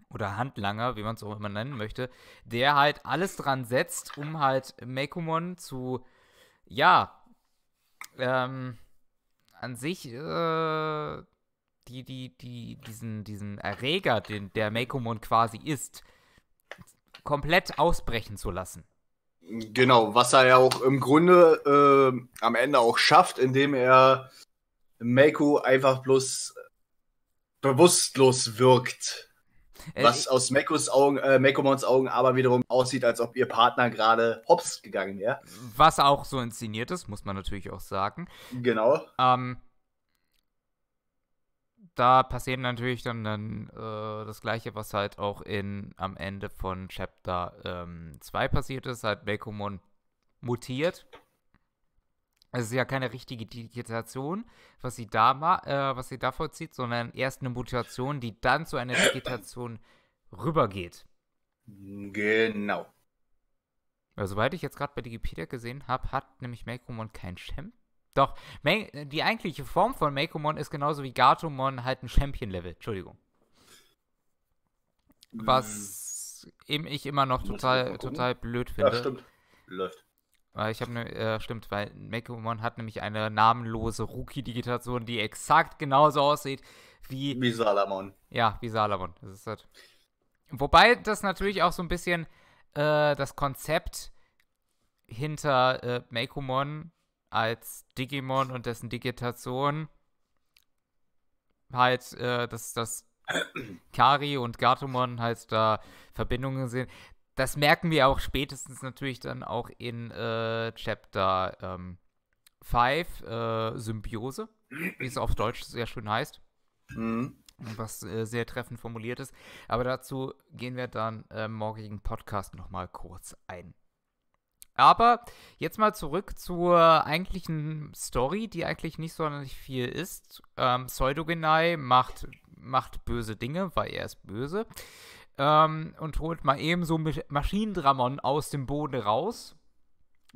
Oder Handlanger, wie man es auch immer nennen möchte, der halt alles dran setzt, um halt Mekumon zu, ja, ähm, an sich, äh, die, die, die, diesen, diesen Erreger, den der Mekomon quasi ist, komplett ausbrechen zu lassen. Genau, was er ja auch im Grunde äh, am Ende auch schafft, indem er Meiko einfach bloß bewusstlos wirkt. Äh, was aus Mekos Augen, äh, Mekomons Augen aber wiederum aussieht, als ob ihr Partner gerade hops gegangen wäre. Was auch so inszeniert ist, muss man natürlich auch sagen. Genau. Ähm, da passiert natürlich dann, dann äh, das Gleiche, was halt auch in am Ende von Chapter 2 ähm, passiert ist, halt Melkomon mutiert. Es ist ja keine richtige Digitation, was sie da äh, was sie da vollzieht, sondern erst eine Mutation, die dann zu einer Digitation rübergeht. Genau. Also, soweit ich jetzt gerade bei Wikipedia gesehen habe, hat nämlich Melkomon kein Champ doch, äh, die eigentliche Form von Mekomon ist genauso wie Gatomon halt ein Champion-Level. Entschuldigung. Was hm. eben ich immer noch total, total blöd finde. Ja, stimmt. Läuft. Weil ich habe ne, äh, stimmt, weil Mekomon hat nämlich eine namenlose Rookie-Digitation, die exakt genauso aussieht wie. Wie Salamon. Ja, wie Salamon. Das ist halt. Wobei das natürlich auch so ein bisschen äh, das Konzept hinter äh, Mekomon als Digimon und dessen Digitation halt, äh, dass, dass (clears throat) Kari und Gartomon halt da Verbindungen sehen. Das merken wir auch spätestens natürlich dann auch in äh, Chapter ähm, 5, äh, Symbiose, wie es auf Deutsch sehr schön heißt. Mhm. Was äh, sehr treffend formuliert ist. Aber dazu gehen wir dann im äh, morgigen Podcast nochmal kurz ein. Aber jetzt mal zurück zur eigentlichen Story, die eigentlich nicht sonderlich viel ist. Ähm, Pseudogenai macht, macht böse Dinge, weil er ist böse. Ähm, und holt mal eben so Maschinendramon aus dem Boden raus.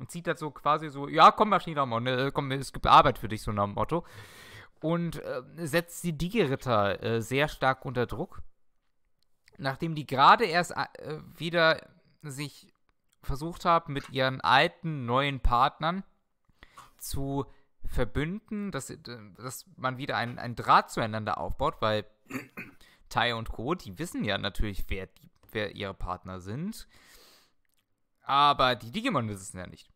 Und zieht das so quasi so, ja komm Maschinendramon, äh, komm, es gibt Arbeit für dich, so nach dem Motto. Und äh, setzt die Digi-Ritter äh, sehr stark unter Druck. Nachdem die gerade erst äh, wieder sich versucht habe, mit ihren alten, neuen Partnern zu verbünden, dass, dass man wieder einen, einen Draht zueinander aufbaut, weil Tai und Co., die wissen ja natürlich, wer, die, wer ihre Partner sind. Aber die Digimon wissen es ja nicht.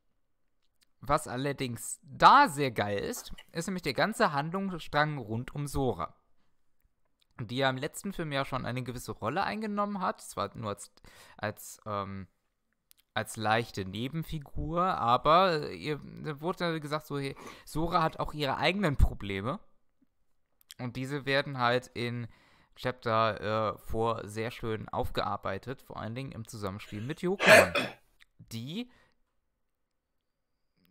Was allerdings da sehr geil ist, ist nämlich der ganze Handlungsstrang rund um Sora. Die ja im letzten Film ja schon eine gewisse Rolle eingenommen hat, zwar nur als, als ähm, als leichte Nebenfigur, aber äh, ihr wurde gesagt, so, Sora hat auch ihre eigenen Probleme. Und diese werden halt in Chapter 4 äh, sehr schön aufgearbeitet, vor allen Dingen im Zusammenspiel mit Jokumon, (coughs) die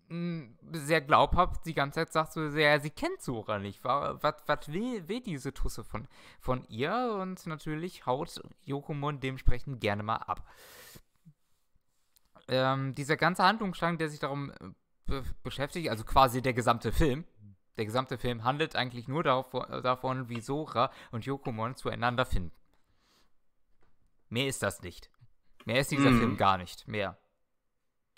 mm, sehr glaubhaft die ganze Zeit sagt so, ja, sie kennt Sora nicht, was will, will diese Tusse von, von ihr und natürlich haut Jokumon dementsprechend gerne mal ab ähm, dieser ganze Handlungsstrang, der sich darum äh, be beschäftigt, also quasi der gesamte Film, der gesamte Film handelt eigentlich nur äh, davon, wie Sora und Yokomon zueinander finden. Mehr ist das nicht. Mehr ist dieser mm. Film gar nicht. Mehr.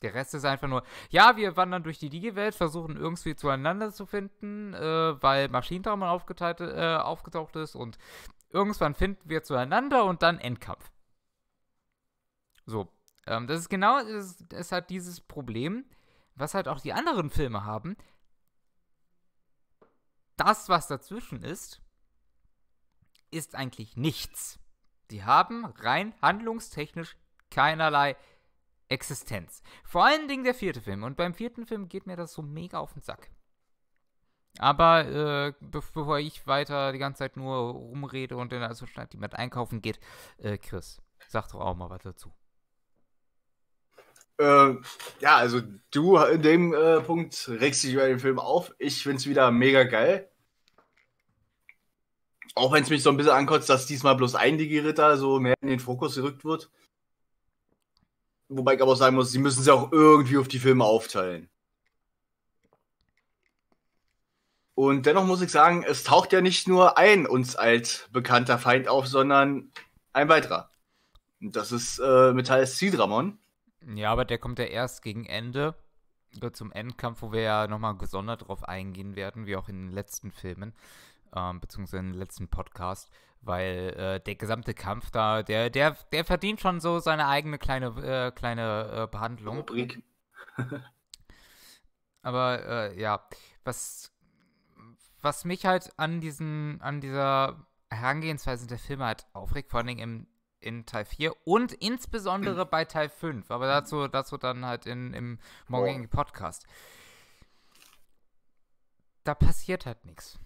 Der Rest ist einfach nur, ja, wir wandern durch die Digi-Welt, versuchen irgendwie zueinander zu finden, äh, weil Maschinentrauma aufgeteilt, äh, aufgetaucht ist und irgendwann finden wir zueinander und dann Endkampf. So, ähm, das ist genau, es, es hat dieses Problem, was halt auch die anderen Filme haben. Das, was dazwischen ist, ist eigentlich nichts. Die haben rein handlungstechnisch keinerlei Existenz. Vor allen Dingen der vierte Film. Und beim vierten Film geht mir das so mega auf den Sack. Aber äh, bevor ich weiter die ganze Zeit nur rumrede und in der Zwischenzeit jemand einkaufen geht, äh, Chris, sag doch auch mal was dazu. Äh, ja, also du in dem äh, Punkt regst dich über den Film auf. Ich finde es wieder mega geil. Auch wenn es mich so ein bisschen ankotzt, dass diesmal bloß ein Digi-Ritter so mehr in den Fokus gerückt wird. Wobei ich aber auch sagen muss, sie müssen es ja auch irgendwie auf die Filme aufteilen. Und dennoch muss ich sagen, es taucht ja nicht nur ein uns als bekannter Feind auf, sondern ein weiterer. Und das ist äh, Metall Sidramon. Ja, aber der kommt ja erst gegen Ende äh, zum Endkampf, wo wir ja nochmal gesondert drauf eingehen werden, wie auch in den letzten Filmen, ähm, beziehungsweise in den letzten Podcast, weil äh, der gesamte Kampf da, der, der, der verdient schon so seine eigene kleine, äh, kleine äh, Behandlung. Rubrik. (laughs) aber äh, ja, was, was mich halt an diesen, an dieser Herangehensweise der Filme halt aufregt, vor allen Dingen im in Teil 4 und insbesondere mhm. bei Teil 5. Aber dazu, dazu dann halt in, im morgigen Podcast. Da passiert halt nichts.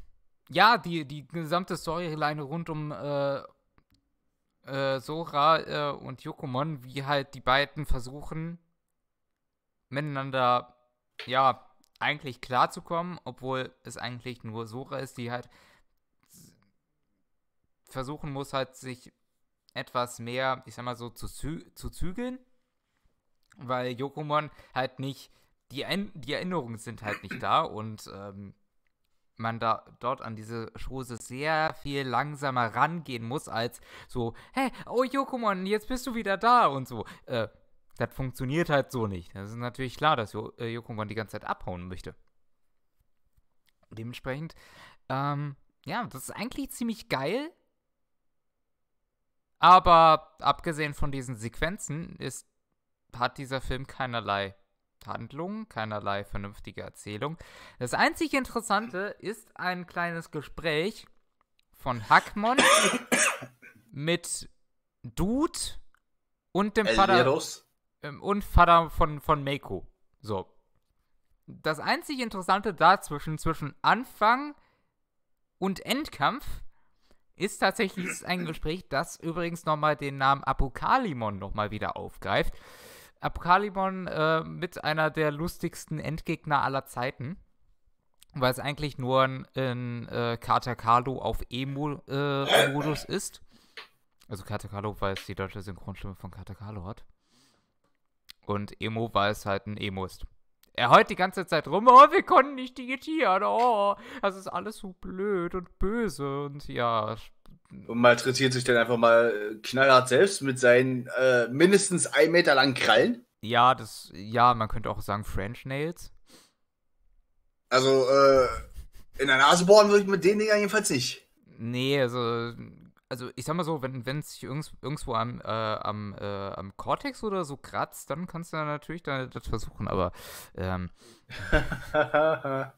Ja, die, die gesamte Storyline rund um äh, äh, Sora äh, und Yokomon, wie halt die beiden versuchen, miteinander, ja, eigentlich klarzukommen, obwohl es eigentlich nur Sora ist, die halt versuchen muss, halt sich etwas mehr, ich sag mal so, zu, zu zügeln, weil Jokomon halt nicht, die, Ein die Erinnerungen sind halt nicht da und ähm, man da dort an diese Schose sehr viel langsamer rangehen muss, als so, hey, oh Jokomon, jetzt bist du wieder da und so. Äh, das funktioniert halt so nicht. Das ist natürlich klar, dass jo äh, die ganze Zeit abhauen möchte. Dementsprechend, ähm, ja, das ist eigentlich ziemlich geil, aber abgesehen von diesen Sequenzen ist, hat dieser Film keinerlei Handlung, keinerlei vernünftige Erzählung. Das einzig Interessante ist ein kleines Gespräch von Hackmon (coughs) mit Dude und dem El Vater Leros. Ähm, und Vater von, von Meko. So. Das einzig Interessante dazwischen, zwischen Anfang und Endkampf, ist tatsächlich ein Gespräch, das übrigens nochmal den Namen Apokalimon nochmal wieder aufgreift. Apokalimon äh, mit einer der lustigsten Endgegner aller Zeiten, weil es eigentlich nur ein, ein äh, Katakalo auf E-Modus äh, ist. Also Katakalo, weil es die deutsche Synchronstimme von Katakalo hat. Und Emo, weil es halt ein Emo ist. Er heult die ganze Zeit rum, oh, wir konnten nicht digitieren, oh, das ist alles so blöd und böse und ja. Und malträtiert sich dann einfach mal äh, knallhart selbst mit seinen äh, mindestens ein Meter langen Krallen. Ja, das, ja, man könnte auch sagen French Nails. Also, äh, in der Nase bohren würde ich mit den Dingern jedenfalls nicht. Nee, also also ich sag mal so, wenn es sich irgends, irgendwo am, äh, am, äh, am Cortex oder so kratzt, dann kannst du da natürlich da, das versuchen, aber. Ähm, (laughs)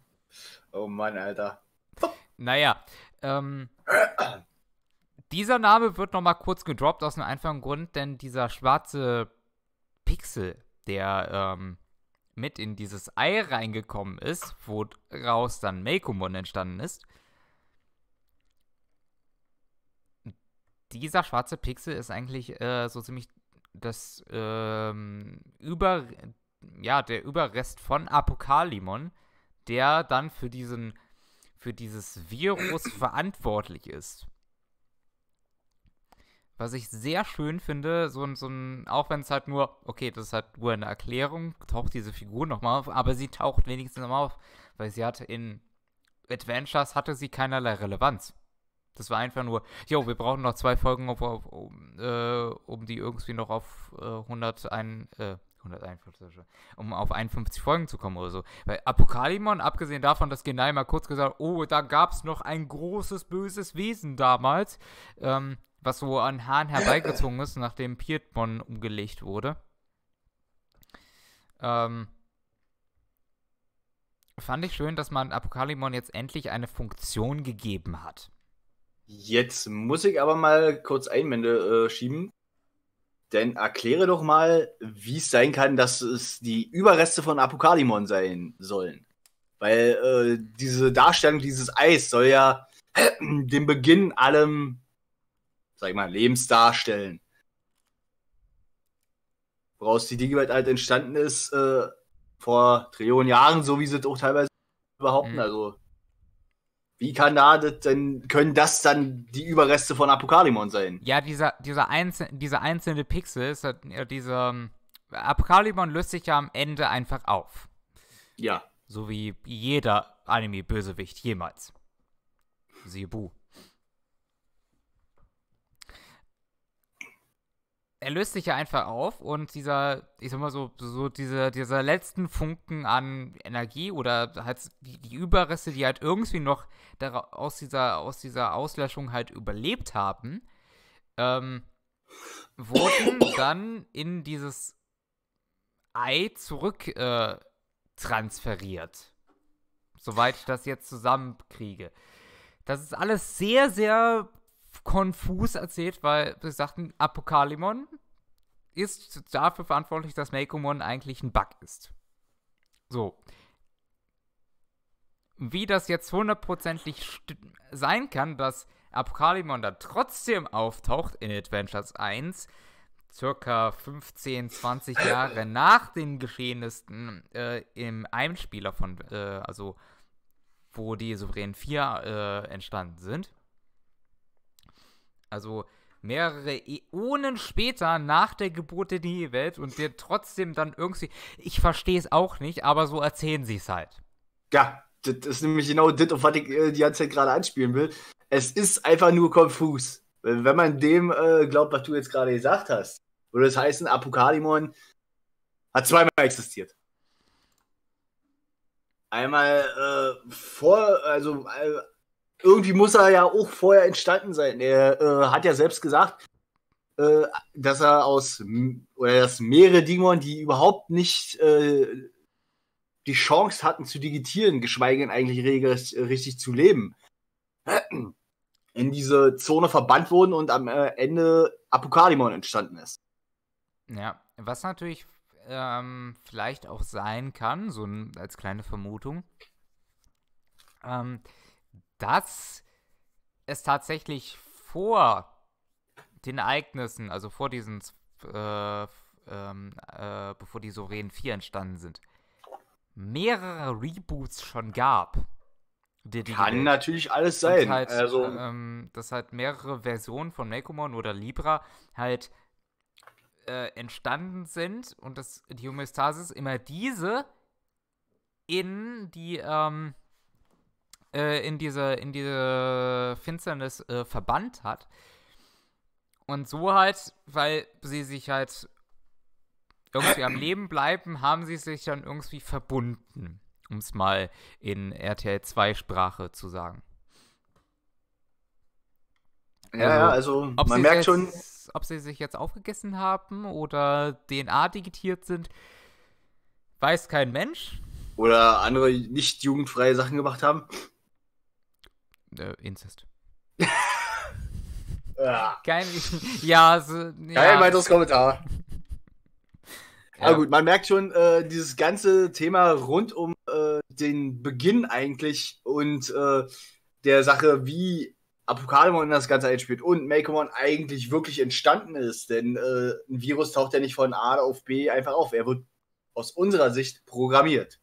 oh Mann, Alter. Naja, ähm, dieser Name wird nochmal kurz gedroppt aus einem einfachen Grund, denn dieser schwarze Pixel, der ähm, mit in dieses Ei reingekommen ist, woraus dann Mekumon entstanden ist, dieser schwarze Pixel ist eigentlich äh, so ziemlich das ähm, über ja der Überrest von Apokalimon, der dann für diesen für dieses Virus (clears throat) verantwortlich ist. Was ich sehr schön finde, so, so ein, auch wenn es halt nur, okay, das ist halt nur eine Erklärung, taucht diese Figur nochmal auf, aber sie taucht wenigstens nochmal auf, weil sie hatte in Adventures hatte sie keinerlei Relevanz. Das war einfach nur, jo, wir brauchen noch zwei Folgen, um, um, äh, um die irgendwie noch auf äh, 101, äh, 151, um auf 51 Folgen zu kommen oder so. Weil Apokalimon, abgesehen davon, dass Genai mal kurz gesagt oh, da gab es noch ein großes böses Wesen damals, ähm, was so an Hahn herbeigezogen ist, nachdem Piedmon umgelegt wurde. Ähm, fand ich schön, dass man Apokalimon jetzt endlich eine Funktion gegeben hat. Jetzt muss ich aber mal kurz Einwände äh, schieben. Denn erkläre doch mal, wie es sein kann, dass es die Überreste von Apokalimon sein sollen. Weil äh, diese Darstellung dieses Eis soll ja äh, (clears throat) den Beginn allem, sag ich mal, Lebens darstellen. Woraus die Digiwelt halt entstanden ist, äh, vor Trillionen Jahren, so wie sie es auch teilweise behaupten. Mhm. Also wie kann da das denn, können das dann die Überreste von Apokalimon sein? Ja, dieser, dieser, einzel dieser einzelne Pixel ist halt, ähm, Apokalimon löst sich ja am Ende einfach auf. Ja. So wie jeder Anime-Bösewicht jemals. Sibu. er löst sich ja einfach auf und dieser, ich sag mal so, so diese, dieser letzten Funken an Energie oder halt die, die Überreste, die halt irgendwie noch aus dieser, aus dieser Auslöschung halt überlebt haben, ähm, wurden (coughs) dann in dieses Ei zurück äh, transferiert. Soweit ich das jetzt zusammenkriege. Das ist alles sehr, sehr konfus erzählt, weil sie sagten, Apokalimon ist dafür verantwortlich, dass Makomon eigentlich ein Bug ist. So. Wie das jetzt hundertprozentig sein kann, dass Apokalimon dann trotzdem auftaucht in Adventures 1, circa 15, 20 Jahre (coughs) nach den Geschehnissen äh, im Einspieler von, äh, also wo die Souverän 4 äh, entstanden sind also mehrere Äonen später nach der Geburt der Nihilwelt und dir trotzdem dann irgendwie. Ich verstehe es auch nicht, aber so erzählen sie es halt. Ja, das ist nämlich genau das, auf was ich äh, die ganze Zeit gerade anspielen will. Es ist einfach nur konfus. Wenn man dem äh, glaubt, was du jetzt gerade gesagt hast, würde es heißen, Apokalimon hat zweimal existiert. Einmal äh, vor, also äh, irgendwie muss er ja auch vorher entstanden sein. Er äh, hat ja selbst gesagt, äh, dass er aus oder dass mehrere Digimon, die überhaupt nicht äh, die Chance hatten zu digitieren, geschweige denn eigentlich regelrecht äh, richtig zu leben, (clears throat) in diese Zone verbannt wurden und am äh, Ende Apokalimon entstanden ist. Ja, was natürlich ähm, vielleicht auch sein kann, so als kleine Vermutung, ähm, dass es tatsächlich vor den Ereignissen, also vor diesen, äh, ähm, äh, bevor die Soren 4 entstanden sind, mehrere Reboots schon gab. Die, Kann Welt. natürlich alles sein. Halt, also, ähm, dass halt mehrere Versionen von Mekomon oder Libra halt äh, entstanden sind und dass die Homöostasis immer diese in die ähm, äh, in, diese, in diese Finsternis äh, verbannt hat. Und so halt, weil sie sich halt irgendwie am (clears throat) Leben bleiben, haben sie sich dann irgendwie verbunden, um es mal in RTL 2 Sprache zu sagen. Ja, also, ja, also man merkt jetzt, schon. Ob sie sich jetzt aufgegessen haben oder DNA digitiert sind, weiß kein Mensch. Oder andere nicht jugendfreie Sachen gemacht haben. Äh, Inzest. (laughs) Kein, ja, so, ja. Kein weiteres Kommentar. Ja. Aber ah, gut, man merkt schon, äh, dieses ganze Thema rund um äh, den Beginn eigentlich und äh, der Sache, wie Apokalypse das Ganze einspielt und Makemon eigentlich wirklich entstanden ist. Denn äh, ein Virus taucht ja nicht von A auf B einfach auf. Er wird aus unserer Sicht programmiert.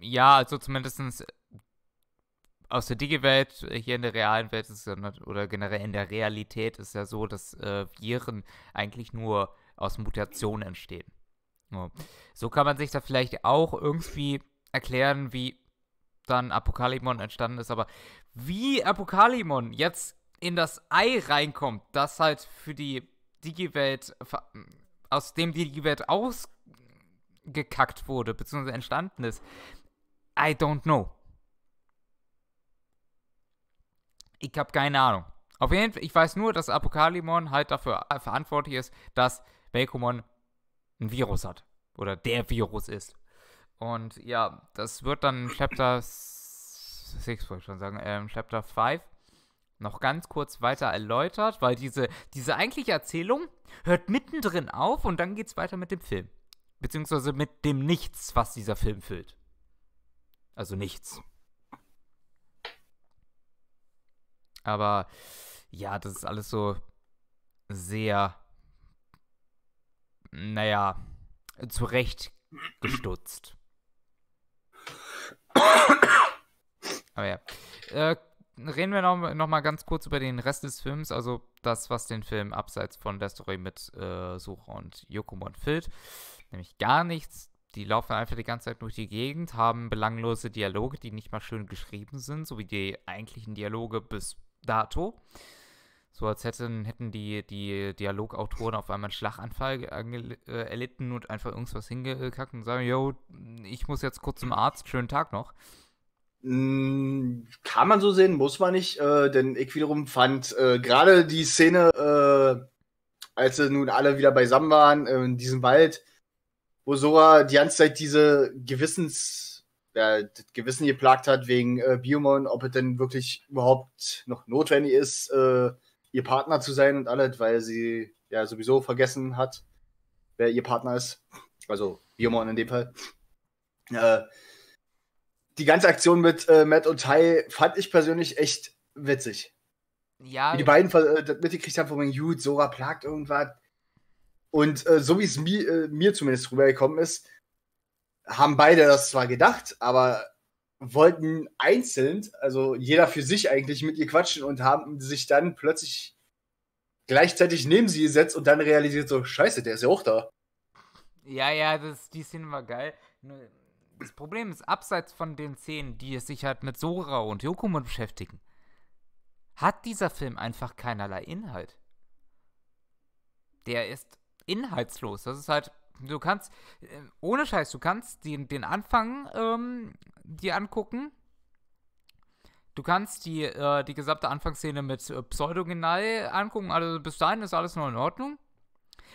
Ja, also zumindest aus der Digi-Welt, äh, hier in der realen Welt ist ja nicht, oder generell in der Realität ist ja so, dass äh, Viren eigentlich nur aus Mutationen entstehen. Ja. So kann man sich da vielleicht auch irgendwie erklären, wie dann Apokalimon entstanden ist, aber wie Apokalimon jetzt in das Ei reinkommt, das halt für die Digi-Welt, aus dem die Digi-Welt ausgekackt wurde, beziehungsweise entstanden ist, I don't know. Ich habe keine Ahnung. Auf jeden Fall, ich weiß nur, dass Apokalimon halt dafür äh, verantwortlich ist, dass Belkomon ein Virus hat. Oder der Virus ist. Und ja, das wird dann in Chapter 6, wollte ich schon sagen, ähm, Chapter 5 noch ganz kurz weiter erläutert, weil diese, diese eigentliche Erzählung hört mittendrin auf und dann geht's weiter mit dem Film. Beziehungsweise mit dem Nichts, was dieser Film füllt. Also nichts. Aber ja, das ist alles so sehr, naja, zurecht gestutzt. Aber ja. Äh, reden wir noch, noch mal ganz kurz über den Rest des Films, also das, was den Film abseits von der Story mit äh, Suche und Yokumon füllt. Nämlich gar nichts. Die laufen einfach die ganze Zeit durch die Gegend, haben belanglose Dialoge, die nicht mal schön geschrieben sind, so wie die eigentlichen Dialoge bis dato. So als hätten, hätten die, die Dialogautoren auf einmal einen Schlaganfall äh, erlitten und einfach irgendwas hingekackt und sagen, yo, ich muss jetzt kurz zum Arzt, schönen Tag noch. Mm, kann man so sehen, muss man nicht, äh, denn ich wiederum fand äh, gerade die Szene, äh, als sie nun alle wieder beisammen waren, äh, in diesem Wald, wo Sora die ganze Zeit diese Gewissens- der das Gewissen geplagt hat wegen äh, Biomon, ob es denn wirklich überhaupt noch notwendig ist, äh, ihr Partner zu sein und alles, weil sie ja sowieso vergessen hat, wer ihr Partner ist. Also Biomon in dem Fall. Äh, die ganze Aktion mit äh, Matt und Tai fand ich persönlich echt witzig. Ja. Wie die beiden äh, das mitgekriegt haben von wegen Jude, Sora plagt irgendwas. Und äh, so wie es mi äh, mir zumindest rübergekommen ist, haben beide das zwar gedacht, aber wollten einzeln, also jeder für sich eigentlich mit ihr quatschen und haben sich dann plötzlich gleichzeitig neben sie gesetzt und dann realisiert so, scheiße, der ist ja auch da. Ja, ja, das, die Szene war geil. Das Problem ist, abseits von den Szenen, die es sich halt mit Sora und Yokomo beschäftigen, hat dieser Film einfach keinerlei Inhalt. Der ist inhaltslos. Das ist halt Du kannst, äh, ohne Scheiß, du kannst den, den Anfang ähm, dir angucken. Du kannst die, äh, die gesamte Anfangsszene mit äh, Pseudogenai angucken. Also bis dahin ist alles noch in Ordnung.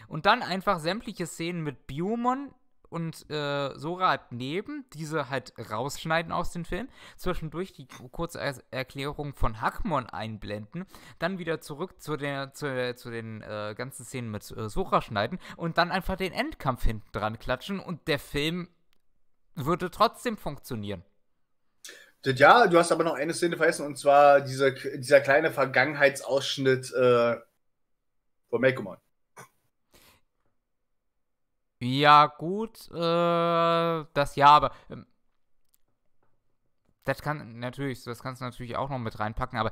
Und dann einfach sämtliche Szenen mit Biomon und äh, Sora halt neben, diese halt rausschneiden aus dem Film, zwischendurch die kurze Erklärung von Hackmon einblenden, dann wieder zurück zu, der, zu, zu den äh, ganzen Szenen mit äh, Sora schneiden und dann einfach den Endkampf hinten dran klatschen und der Film würde trotzdem funktionieren. Ja, du hast aber noch eine Szene vergessen und zwar diese, dieser kleine Vergangenheitsausschnitt äh, von Mekomon. Ja, gut, äh, das ja, aber. Äh, das kann natürlich, das kannst du natürlich auch noch mit reinpacken, aber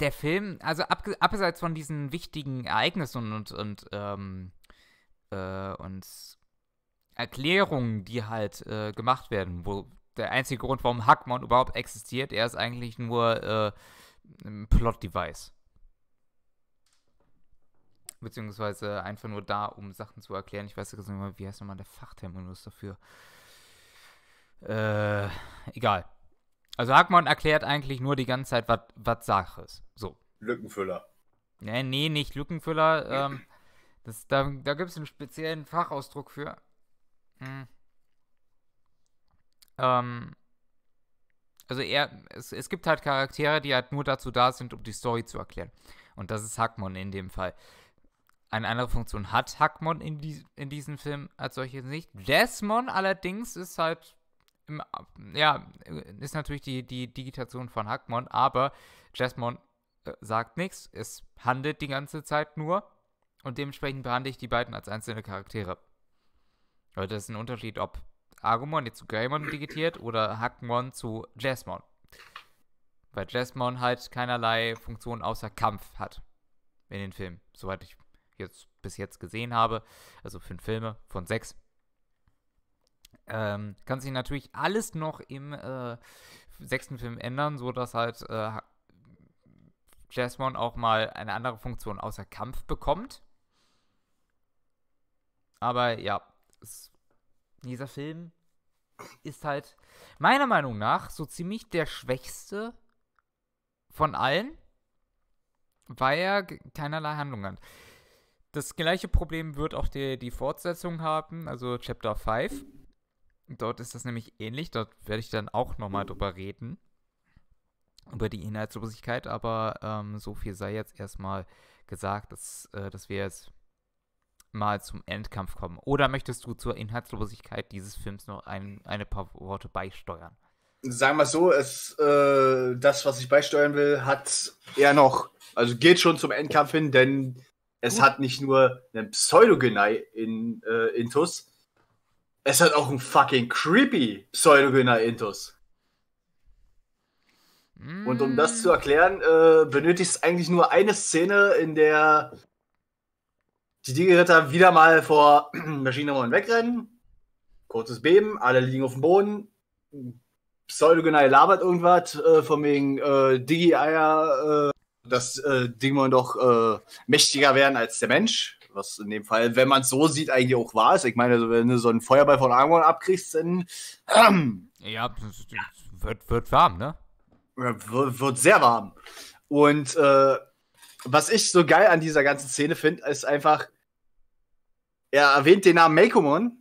der Film, also ab, abseits von diesen wichtigen Ereignissen und, und, ähm, äh, und Erklärungen, die halt äh, gemacht werden, wo der einzige Grund, warum Hackmon überhaupt existiert, er ist eigentlich nur äh, ein Plot-Device beziehungsweise einfach nur da, um Sachen zu erklären. Ich weiß nicht mehr, wie heißt nochmal der Fachterminus dafür. Äh, egal. Also Hackmann erklärt eigentlich nur die ganze Zeit, was Sache ist. So. Lückenfüller. Nee, nee, nicht Lückenfüller. Ähm, das, da da gibt es einen speziellen Fachausdruck für. Hm. Ähm, also er, es, es gibt halt Charaktere, die halt nur dazu da sind, um die Story zu erklären. Und das ist Hackmon in dem Fall eine andere Funktion hat Hackmon in, die, in diesem Film als solche nicht. Desmon allerdings ist halt, im, ja, ist natürlich die, die Digitation von Hackmon, aber Jasmon äh, sagt nichts, es handelt die ganze Zeit nur und dementsprechend behandle ich die beiden als einzelne Charaktere. Aber das ist ein Unterschied, ob Agumon jetzt zu Greymon digitiert oder Hackmon zu Jasmon. Weil Jasmon halt keinerlei Funktion außer Kampf hat in den Filmen, soweit ich jetzt bis jetzt gesehen habe, also fünf Filme von sechs, ähm, kann sich natürlich alles noch im äh, sechsten Film ändern, so dass halt äh, Jasmine auch mal eine andere Funktion außer Kampf bekommt. Aber ja, es, dieser Film ist halt meiner Meinung nach so ziemlich der schwächste von allen, weil er keinerlei Handlung hat. Das gleiche Problem wird auch die, die Fortsetzung haben, also Chapter 5. Dort ist das nämlich ähnlich, dort werde ich dann auch nochmal drüber reden. Über die Inhaltslosigkeit, aber ähm, so viel sei jetzt erstmal gesagt, dass, äh, dass wir jetzt mal zum Endkampf kommen. Oder möchtest du zur Inhaltslosigkeit dieses Films noch ein, eine paar Worte beisteuern? Sagen wir es so, es, äh, das, was ich beisteuern will, hat eher noch, also geht schon zum Endkampf hin, denn es hat nicht nur einen Pseudogenei in äh, Intus, es hat auch einen fucking creepy Pseudogenei Intus. Mm. Und um das zu mm. erklären, äh, benötigt es eigentlich nur eine Szene, in der die Digi-Ritter wieder mal vor (clears throat) Maschinenraum wegrennen. Kurzes Beben, alle liegen auf dem Boden. Pseudogenei labert irgendwas äh, von wegen äh, Digi-Eier äh, dass äh, Dämonen doch äh, mächtiger werden als der Mensch. Was in dem Fall, wenn man es so sieht, eigentlich auch wahr ist. Ich meine, wenn du so einen Feuerball von Argon abkriegst, dann. Ähm, (clears throat) ja, wird, wird warm, ne? Wird, wird sehr warm. Und äh, was ich so geil an dieser ganzen Szene finde, ist einfach, er erwähnt den Namen Makomon.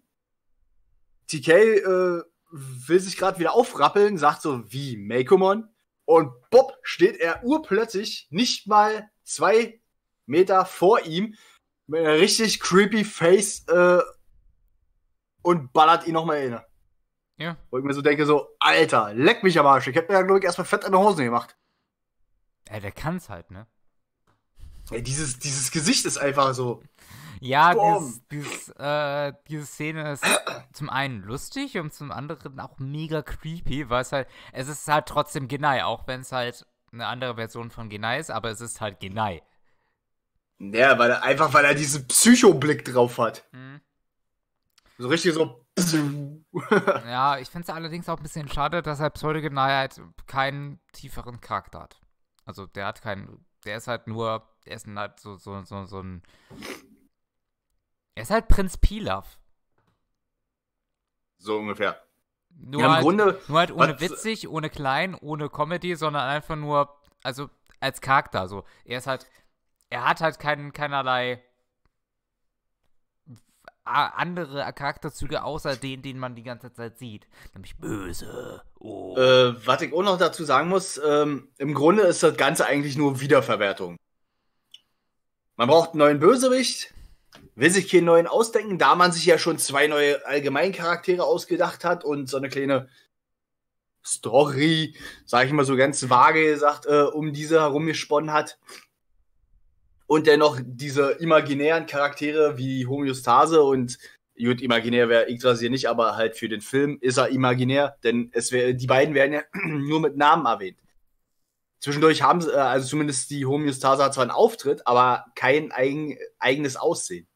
TK äh, will sich gerade wieder aufrappeln, sagt so, wie, Makomon? Und bob, steht er urplötzlich nicht mal zwei Meter vor ihm mit einer richtig creepy Face äh, und ballert ihn nochmal in. Ja. Wo ich mir so denke, so, Alter, leck mich am Arsch. Ich hätte mir ja, glaube ich, erstmal fett an der Hose gemacht. Ey, der kann's halt, ne? Ey, dieses, dieses Gesicht ist einfach so. Ja, dieses, dieses, äh, diese Szene ist zum einen lustig und zum anderen auch mega creepy, weil es halt, es ist halt trotzdem Genai, auch wenn es halt eine andere Version von Genai ist, aber es ist halt Genai. Ja, weil er, einfach weil er diesen Psychoblick drauf hat. Mhm. So richtig so. (laughs) ja, ich finde es allerdings auch ein bisschen schade, dass er halt Pseudogenai halt keinen tieferen Charakter hat. Also der hat keinen, der ist halt nur, der ist halt so, so, so, so ein er ist halt Prinz Pilaf. So ungefähr. Nur, ja, halt, Grunde, nur halt ohne was, witzig, ohne klein, ohne Comedy, sondern einfach nur, also als Charakter. So. Er ist halt, er hat halt kein, keinerlei andere Charakterzüge außer den, den man die ganze Zeit sieht. Nämlich böse. Oh. Äh, was ich auch noch dazu sagen muss, ähm, im Grunde ist das Ganze eigentlich nur Wiederverwertung. Man braucht einen neuen Bösewicht, will sich keinen neuen ausdenken, da man sich ja schon zwei neue Allgemeincharaktere ausgedacht hat und so eine kleine Story, sag ich mal so ganz vage gesagt, äh, um diese herumgesponnen hat. Und dennoch diese imaginären Charaktere wie Homöostase und gut, imaginär wäre Yggdrasil nicht, aber halt für den Film ist er imaginär, denn es wär, die beiden werden ja (clears throat) nur mit Namen erwähnt. Zwischendurch haben sie, äh, also zumindest die Homeostase hat zwar einen Auftritt, aber kein eigen, eigenes Aussehen.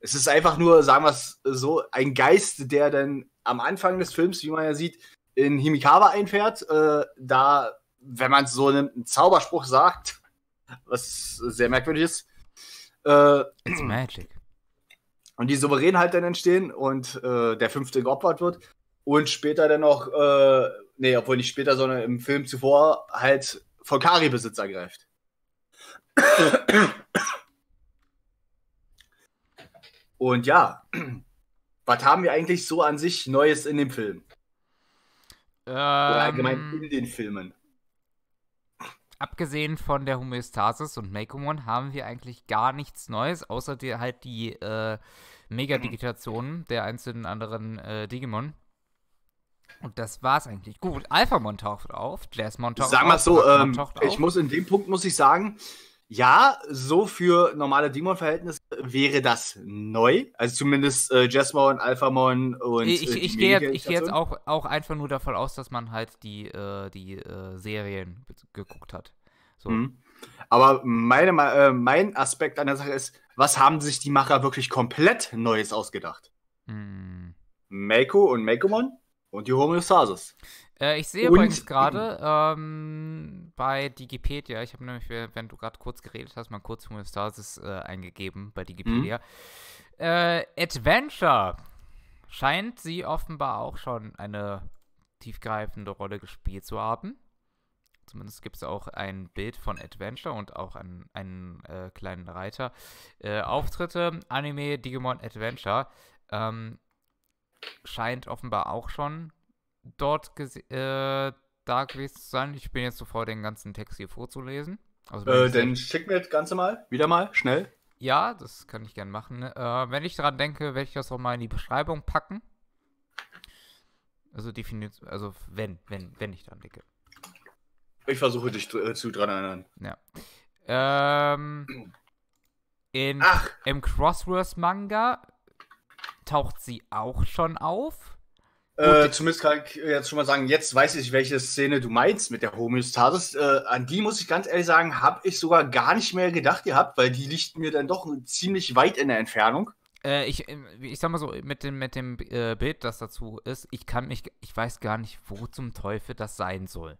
Es ist einfach nur, sagen wir es so, ein Geist, der dann am Anfang des Films, wie man ja sieht, in Himikawa einfährt, äh, da, wenn man es so nimmt, einen Zauberspruch sagt, was sehr merkwürdig ist. Äh, It's magic. Und die Souveränen halt dann entstehen und äh, der fünfte geopfert wird. Und später dann noch äh, nee, obwohl nicht später, sondern im Film zuvor halt volkari besitzer greift. Und ja, was haben wir eigentlich so an sich Neues in dem Film? Ähm, Oder allgemein ähm, in den Filmen? Abgesehen von der Homöostasis und make haben wir eigentlich gar nichts Neues, außer die, halt die äh, Megadigitationen der einzelnen anderen äh, Digimon. Und das war's eigentlich. Gut, Alphamon taucht auf, Jasmon taucht Sagen wir so, ähm, ich muss in dem Punkt muss ich sagen, ja, so für normale Demon-Verhältnisse wäre das neu. Also zumindest äh, Jasmon, Alphamon und. Ich, äh, ich, ich gehe jetzt, geh jetzt, auch, auch einfach nur davon aus, dass man halt die, äh, die äh, Serien geguckt hat. So. Mhm. Aber meine, äh, mein Aspekt an der Sache ist, was haben sich die Macher wirklich komplett Neues ausgedacht? Mhm. Mako und Makomon? Und die Homöostasis. Äh, ich sehe und, übrigens gerade ähm, bei Digipedia, ich habe nämlich, wenn du gerade kurz geredet hast, mal kurz Homöostasis äh, eingegeben bei Digipedia. Äh, Adventure scheint sie offenbar auch schon eine tiefgreifende Rolle gespielt zu haben. Zumindest gibt es auch ein Bild von Adventure und auch einen, einen äh, kleinen Reiter. Äh, Auftritte, Anime Digimon Adventure. Ähm, scheint offenbar auch schon dort äh, da gewesen zu sein. Ich bin jetzt sofort den ganzen Text hier vorzulesen. Also äh, dann schick mir das Ganze mal, wieder mal, schnell. Ja, das kann ich gern machen. Ne? Äh, wenn ich daran denke, werde ich das auch mal in die Beschreibung packen. Also definiert, also wenn, wenn, wenn ich daran denke. Ich versuche dich äh, zu dran erinnern. Ja. Ähm, in, Ach. Im Crosswords-Manga taucht sie auch schon auf? Äh, zumindest kann ich äh, jetzt schon mal sagen, jetzt weiß ich, welche Szene du meinst mit der Homöostasis. Äh, an die muss ich ganz ehrlich sagen, habe ich sogar gar nicht mehr gedacht gehabt, weil die liegt mir dann doch ziemlich weit in der Entfernung. Äh, ich, ähm, ich sag mal so, mit dem, mit dem äh, Bild, das dazu ist, ich kann mich, ich weiß gar nicht, wo zum Teufel das sein soll.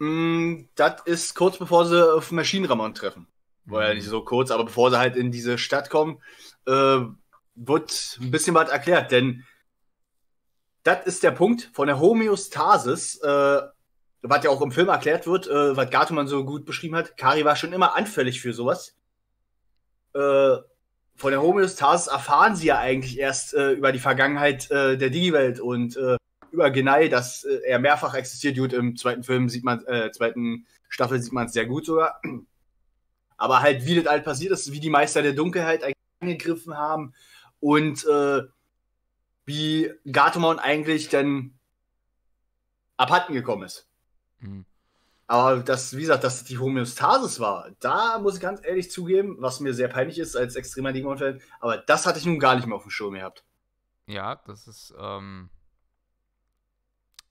Mm, das ist kurz bevor sie auf Maschinenramon treffen. War ja mhm. nicht so kurz, aber bevor sie halt in diese Stadt kommen, äh, wird ein bisschen was erklärt, denn das ist der Punkt von der Homöostasis, äh, was ja auch im Film erklärt wird, äh, was Gartemann so gut beschrieben hat. Kari war schon immer anfällig für sowas. Äh, von der Homöostasis erfahren sie ja eigentlich erst äh, über die Vergangenheit äh, der Digiwelt und äh, über Genai, dass äh, er mehrfach existiert. Gut, im zweiten Film sieht man, äh, zweiten Staffel sieht man es sehr gut sogar. Aber halt, wie das halt passiert ist, wie die Meister der Dunkelheit eigentlich angegriffen haben, und äh, wie Gatomon eigentlich dann abhanden gekommen ist. Mhm. Aber das, wie gesagt, dass die Homöostasis war, da muss ich ganz ehrlich zugeben, was mir sehr peinlich ist als extremer Digimon-Fan, aber das hatte ich nun gar nicht mehr auf dem Schirm gehabt. Ja, das ist ähm,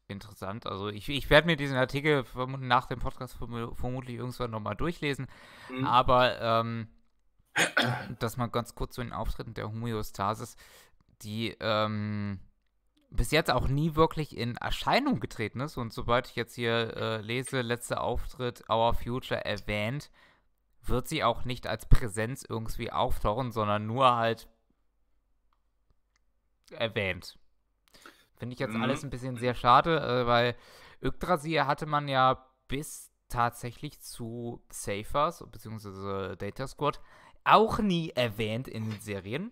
interessant. Also ich, ich werde mir diesen Artikel nach dem Podcast vermutlich irgendwann nochmal durchlesen, mhm. aber ähm, das mal ganz kurz zu den Auftritten der Homöostasis, die ähm, bis jetzt auch nie wirklich in Erscheinung getreten ist. Und sobald ich jetzt hier äh, lese, letzter Auftritt Our Future erwähnt, wird sie auch nicht als Präsenz irgendwie auftauchen, sondern nur halt erwähnt. Finde ich jetzt mhm. alles ein bisschen sehr schade, äh, weil Yggdrasil hatte man ja bis tatsächlich zu Safers beziehungsweise Data Squad auch nie erwähnt in den Serien.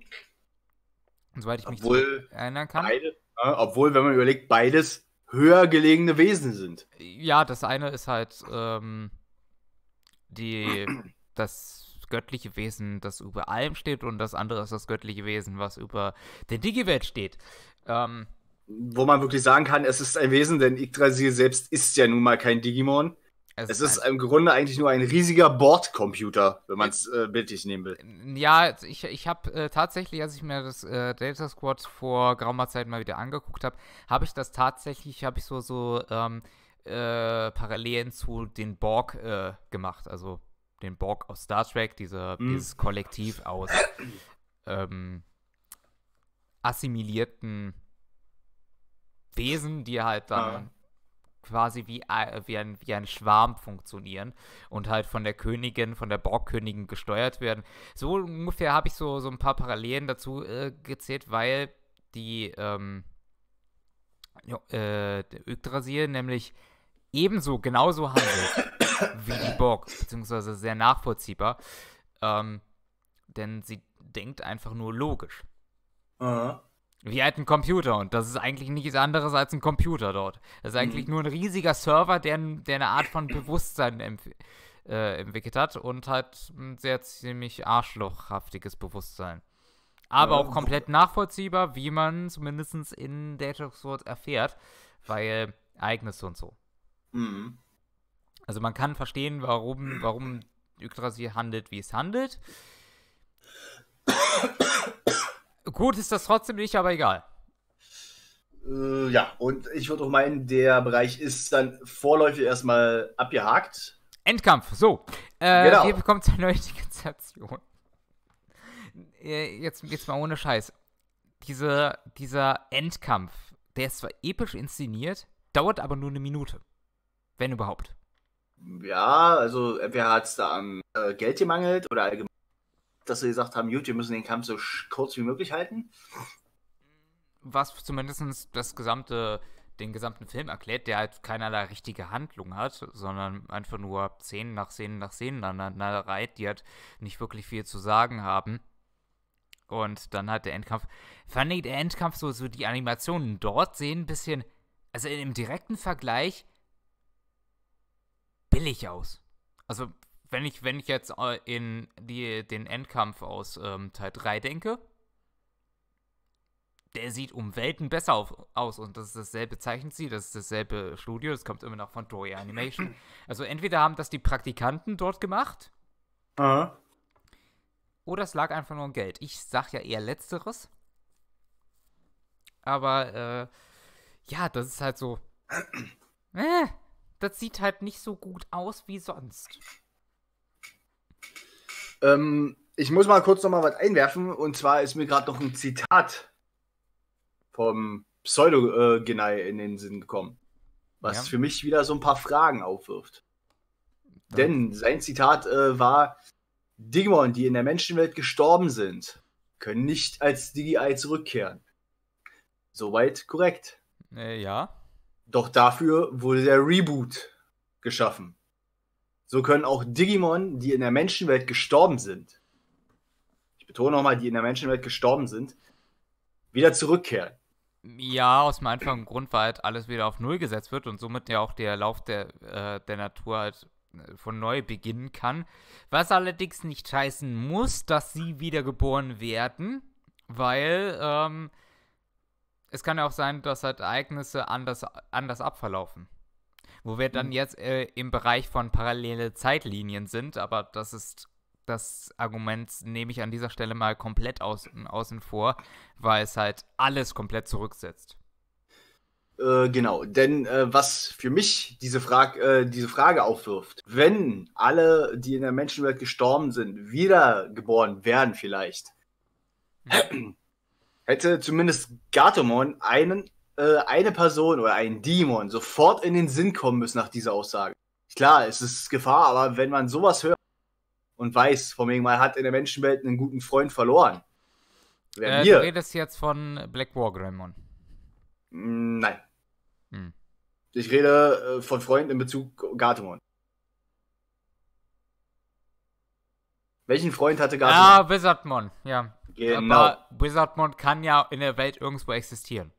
soweit ich mich obwohl erinnern kann. Beide, äh, obwohl, wenn man überlegt, beides höher gelegene Wesen sind. Ja, das eine ist halt ähm, die, (clears throat) das göttliche Wesen, das über allem steht, und das andere ist das göttliche Wesen, was über der Digi-Welt steht. Ähm, Wo man wirklich sagen kann, es ist ein Wesen, denn Yggdrasil selbst ist ja nun mal kein Digimon. Es, es ist, halt im Grunde eigentlich nur ein riesiger Bordcomputer, wenn man es äh, bildlich nehmen will. Ja, ich, ich habe äh, tatsächlich, als ich mir das äh, Data Squad vor geraumer Zeit mal wieder angeguckt habe, habe ich das tatsächlich, habe ich so, so ähm, äh, Parallelen zu den Borg äh, gemacht. Also den Borg aus Star Trek, diese, mm. dieses Kollektiv aus (coughs) ähm, assimilierten Wesen, die halt dann. Ja quasi wie, wie, ein, wie ein Schwarm funktionieren und halt von der Königin, von der Borgkönigin gesteuert werden. So ungefähr habe ich so, so ein paar Parallelen dazu äh, gezählt, weil die ähm, äh, Yggdrasil nämlich ebenso, genauso handelt (coughs) wie die Borg, beziehungsweise sehr nachvollziehbar. Ähm, denn sie denkt einfach nur logisch. Uh -huh. Wie halt ein Computer und das ist eigentlich nichts anderes als ein Computer dort. Das ist eigentlich mhm. nur ein riesiger Server, der, der eine Art von Bewusstsein empf äh, entwickelt hat und halt ein sehr ziemlich arschlochhaftiges Bewusstsein. Aber ja, auch ähm, komplett nachvollziehbar, wie man zumindest in Data Sword erfährt, weil Ereignisse und so. Mhm. Also man kann verstehen, warum, warum Yggdrasil handelt, wie es handelt. Gut ist das trotzdem nicht, aber egal. Äh, ja, und ich würde auch meinen, der Bereich ist dann vorläufig erstmal abgehakt. Endkampf, so. Äh, genau. Wir bekommen zur neue Sensation. Äh, jetzt, jetzt mal ohne Scheiß. Diese, dieser Endkampf, der ist zwar episch inszeniert, dauert aber nur eine Minute. Wenn überhaupt. Ja, also entweder hat es da an äh, Geld gemangelt oder allgemein dass sie gesagt haben, gut, wir müssen den Kampf so kurz wie möglich halten. Was zumindest das gesamte, den gesamten Film erklärt, der halt keinerlei richtige Handlung hat, sondern einfach nur Szenen nach Szenen nach Szenen aneinander reiht, die halt nicht wirklich viel zu sagen haben. Und dann hat der Endkampf. Fand ich der Endkampf so, so die Animationen dort sehen ein bisschen, also im direkten Vergleich, billig aus. Also wenn ich, wenn ich jetzt äh, in die, den Endkampf aus ähm, Teil 3 denke, der sieht um Welten besser auf, aus. Und das ist dasselbe Zeichenziel, das ist dasselbe Studio, das kommt immer noch von Toei Animation. (clears throat) Also entweder haben das die Praktikanten dort gemacht. Aha. Oder es lag einfach nur um Geld. Ich sag ja eher letzteres. Aber äh, ja, das ist halt so. (clears throat) Äh, das sieht halt nicht so gut aus wie sonst. Ähm, ich muss mal kurz noch mal was einwerfen. Und zwar ist mir gerade noch ein Zitat vom Pseudogenei in den Sinn gekommen, was ja. für mich wieder so ein paar Fragen aufwirft. Ja. Denn sein Zitat äh, war: Digimon, die in der Menschenwelt gestorben sind, können nicht als Digi-Ei zurückkehren. Soweit korrekt. Äh, ja. Doch dafür wurde der Reboot geschaffen. So können auch Digimon, die in der Menschenwelt gestorben sind, ich betone nochmal, die in der Menschenwelt gestorben sind, wieder zurückkehren. Ja, aus dem einfachen Grund, weil halt alles wieder auf Null gesetzt wird und somit ja auch der Lauf der, äh, der Natur halt äh, von neu beginnen kann. Was allerdings nicht scheißen muss, dass sie wiedergeboren werden, weil ähm, es kann ja auch sein, dass halt Ereignisse anders, anders abverlaufen. Wo wir dann mhm. jetzt äh, im Bereich von parallele Zeitlinien sind, aber das ist das Argument nehme ich an dieser Stelle mal komplett außen, außen vor, weil es halt alles komplett zurücksetzt. Äh, genau, denn äh, was für mich diese, Frag, äh, diese Frage aufwirft, wenn alle, die in der Menschenwelt gestorben sind, wiedergeboren werden vielleicht, mhm. (clears throat) hätte zumindest Gatomon einen äh, eine Person oder ein Dämon sofort in den Sinn kommen müssen nach dieser Aussage. Klar, es ist Gefahr, aber wenn man sowas hört und weiß, von wegen, man hat in der Menschenwelt einen guten Freund verloren. Äh, du redest jetzt von Black War Gremon. Mm, nein. Hm. Ich rede äh, von Freunden in Bezug Gartemon. Welchen Freund hatte Gartemon? Ah, Wizardmon, ja. Genau. Aber Wizardmon kann ja in der Welt irgendwo existieren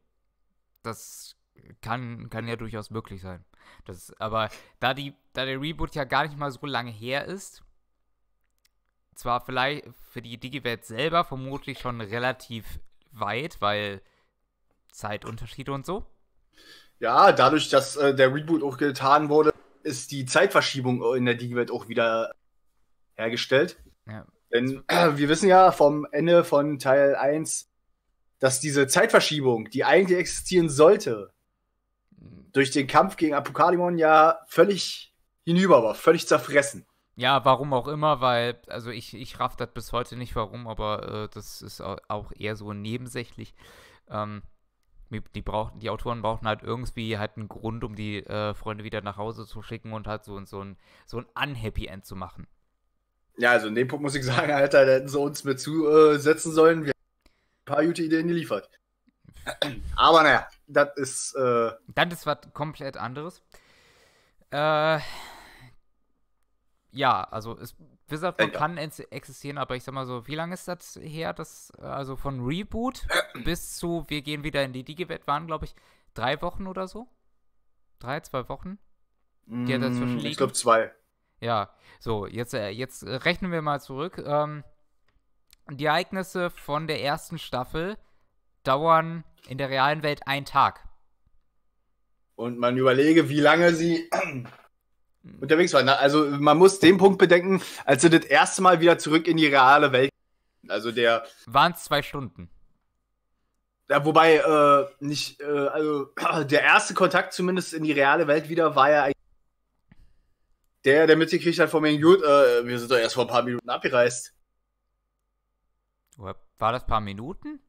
das kann, kann ja durchaus möglich sein. Das, aber da, die, da der Reboot ja gar nicht mal so lange her ist, zwar vielleicht für die digi selber vermutlich schon relativ weit, weil Zeitunterschiede und so. Ja, dadurch, dass äh, der Reboot auch getan wurde, ist die Zeitverschiebung in der digi auch wieder hergestellt. Ja. Denn äh, wir wissen ja vom Ende von Teil 1 dass diese Zeitverschiebung, die eigentlich existieren sollte, durch den Kampf gegen Apokalimon ja völlig hinüber war, völlig zerfressen. Ja, warum auch immer, weil, also ich, ich raff das bis heute nicht warum, aber äh, das ist auch eher so nebensächlich. Ähm, die, brauchten, die Autoren brauchten halt irgendwie halt einen Grund, um die äh, Freunde wieder nach Hause zu schicken und halt so, so ein, so ein Unhappy End zu machen. Ja, also in dem Punkt muss ich sagen, Alter, da hätten sie uns mit zusetzen sollen paar gute Ideen geliefert. (clears throat) Aber naja, das ist. Äh das ist was komplett anderes. Äh, ja, also es, Wizard äh, kann existieren, aber ich sag mal so, wie lange ist das her? Das, also von Reboot (clears throat) bis zu wir gehen wieder in die Digi-Welt waren, glaube ich, drei Wochen oder so? Drei, zwei Wochen? Die mm, ich glaube zwei. Ja, so, jetzt, äh, jetzt rechnen wir mal zurück. Ähm, die Ereignisse von der ersten Staffel dauern in der realen Welt einen Tag. Und man überlege, wie lange sie (clears throat) unterwegs waren. Also man muss den Punkt bedenken, als sie das erste Mal wieder zurück in die reale Welt. Also der. Waren es zwei Stunden. Ja, wobei, äh, nicht, äh, also (clears throat) der erste Kontakt zumindest in die reale Welt wieder war ja eigentlich der, der mitgekriegt hat von mir, gut, äh, wir sind doch erst vor ein paar Minuten abgereist. War das ein paar Minuten?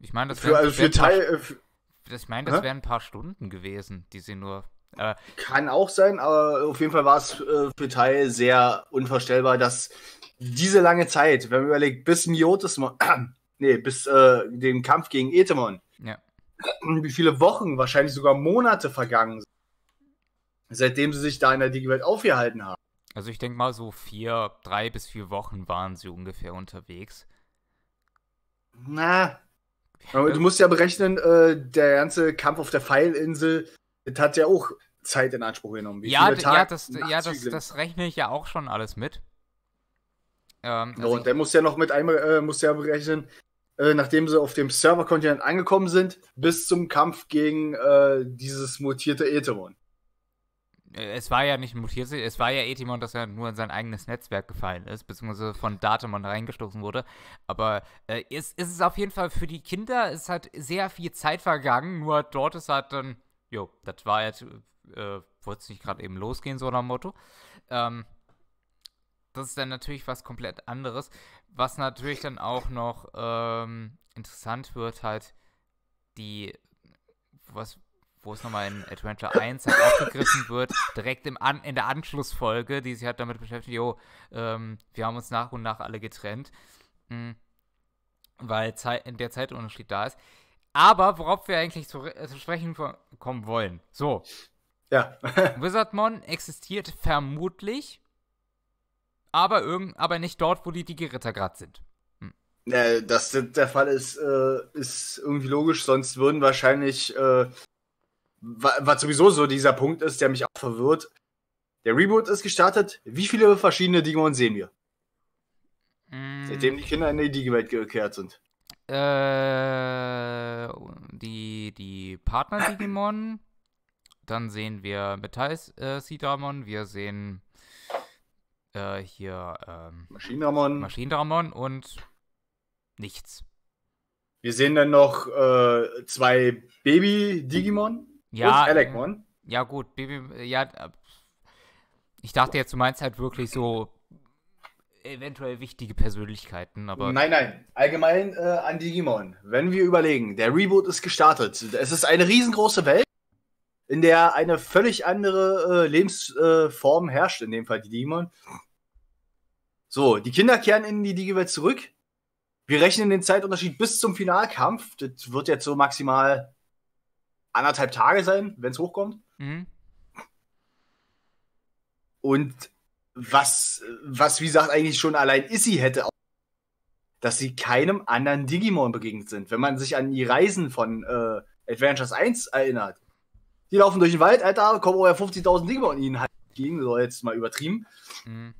Ich meine, das wären also wär Teil, paar, äh, ich mein, das wären ein paar Stunden gewesen, die sie nur. Äh, Kann auch sein, aber auf jeden Fall war es äh, für Teil sehr unvorstellbar, dass diese lange Zeit, wenn man überlegt, bis Miotis äh, (clears throat) nee, bis äh, den Kampf gegen Etemon, ja. (clears throat) wie viele Wochen, wahrscheinlich sogar Monate vergangen sind, seitdem sie sich da in der Digi-Welt aufgehalten haben. Also ich denke mal so vier, drei bis vier Wochen waren sie ungefähr unterwegs. Na. Aber du musst ja berechnen, äh, der ganze Kampf auf der Pfeilinsel, das hat ja auch Zeit in Anspruch genommen. Wie ja, ja, das, ja das, das, rechne ich ja auch schon alles mit. Ähm, also und der muss ja noch mit einmal, äh, muss ja berechnen, äh, nachdem sie auf dem Serverkontinent angekommen sind, bis zum Kampf gegen äh, dieses mutierte Eteron es war ja nicht mutiert, es war ja Etimon, dass er nur in sein eigenes Netzwerk gefallen ist, beziehungsweise von Datamon reingestoßen wurde. Aber äh, es, es ist auf jeden Fall für die Kinder, es hat sehr viel Zeit vergangen, nur dort ist halt dann, jo, das war jetzt, äh, wollte es nicht gerade eben losgehen, so nach dem Motto. Ähm, das ist dann natürlich was komplett anderes, was natürlich dann auch noch ähm, interessant wird, halt die, was, wo es nochmal in Adventure 1 halt aufgegriffen wird, direkt im An in der Anschlussfolge, die sich halt damit beschäftigt, jo, ähm, wir haben uns nach und nach alle getrennt, mhm. weil Zeit in der Zeitunterschied da ist. Aber worauf wir eigentlich zu, äh, zu sprechen kommen wollen. So. Ja. (laughs) Wizardmon existiert vermutlich, aber, irgend, aber nicht dort, wo die Digi-Ritter gerade sind. Hm. Ja, dass der Fall ist, äh, ist irgendwie logisch, sonst würden wahrscheinlich äh, was sowieso so dieser Punkt ist, der mich auch verwirrt. Der Reboot ist gestartet. Wie viele verschiedene Digimon sehen wir? Mm. Seitdem die Kinder in die Digi-Welt gekehrt sind. Äh, die, die Partner-Digimon. (coughs) Dann sehen wir metall äh, Sidramon. Wir sehen äh, hier ähm, Maschinendramon. Maschinenramon und nichts. Wir sehen dann noch äh, zwei Baby-Digimon. Ja. Und Alec Mon. Ähm, ja, gut, Baby, äh, ja. Äh, ich dachte jetzt, du meinst halt wirklich so eventuell wichtige Persönlichkeiten, aber. Nein, nein. Allgemein äh, an Digimon. Wenn wir überlegen, der Reboot ist gestartet. Es ist eine riesengroße Welt, in der eine völlig andere äh, Lebensform äh, herrscht, in dem Fall die Digimon. So, die Kinder kehren in die Digi-Welt zurück. Wir rechnen den Zeitunterschied bis zum Finalkampf. Das wird jetzt so maximal anderthalb Tage sein, wenn es hochkommt. Mhm. Und was, was, wie gesagt, eigentlich schon allein Issy hätte, dass sie keinem anderen Digimon begegnet sind. Wenn man sich an die Reisen von äh, Adventures 1 erinnert. Die laufen durch den Wald, Alter, kommen ungefähr 50.000 Digimon ihnen halt entgegen, so jetzt mal übertrieben. Mhm.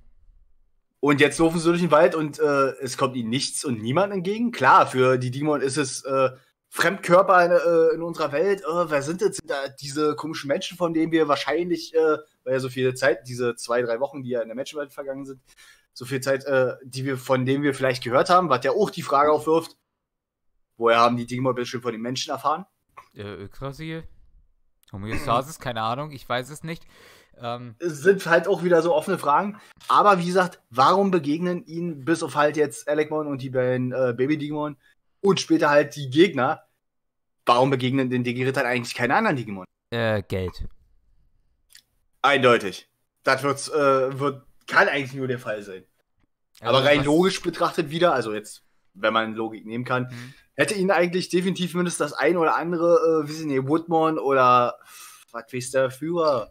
Und jetzt laufen sie durch den Wald und äh, es kommt ihnen nichts und niemand entgegen. Klar, für die Digimon ist es äh, Fremdkörper in, äh, in unserer Welt, oh, wer sind jetzt diese komischen Menschen, von denen wir wahrscheinlich, äh, weil ja so viel Zeit, diese zwei, drei Wochen, die ja in der Menschenwelt vergangen sind, so viel Zeit, äh, die wir, von denen wir vielleicht gehört haben, was ja auch die Frage aufwirft, woher haben die Digimon bestimmt von den Menschen erfahren? Äh, Yggdrasil? Homöostasis, keine Ahnung, ich weiß es nicht. Ähm, sind halt auch wieder so offene Fragen. Aber wie gesagt, warum begegnen ihnen bis auf halt jetzt Alecmon und die beiden äh, Baby-Digimon und später halt die Gegner Warum begegnen den Digi-Rittern eigentlich keine anderen Digimon? Äh, Geld. Eindeutig. Das wird's, äh, wird, kann eigentlich nur der Fall sein. Also Aber rein was... logisch betrachtet wieder, also jetzt, wenn man Logik nehmen kann, mhm. hätte ihnen eigentlich definitiv mindestens das ein oder andere, äh, wie sind die, Woodmon oder was weiß der Führer,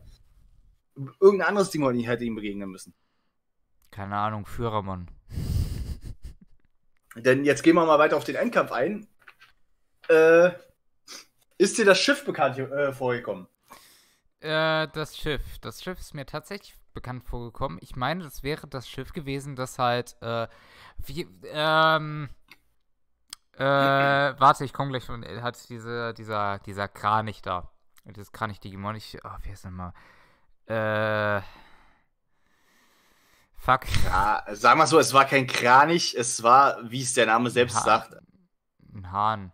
irgendein anderes Digimon hätte ihm begegnen müssen. Keine Ahnung, Führermann. Denn jetzt gehen wir mal weiter auf den Endkampf ein. Äh, ist dir das Schiff bekannt äh, vorgekommen? Äh, das Schiff. Das Schiff ist mir tatsächlich bekannt vorgekommen. Ich meine, das wäre das Schiff gewesen, das halt, äh, wie, ähm, äh, (clears throat) warte, ich komme gleich von, äh, hat diese, dieser, dieser Kranich da. Das Kranich Digimon, ich, oh, wie heißt denn mal? Äh, fuck. Ja, sagen wir so, es war kein Kranich, es war, wie es der Name selbst ein sagt. Ein Hahn.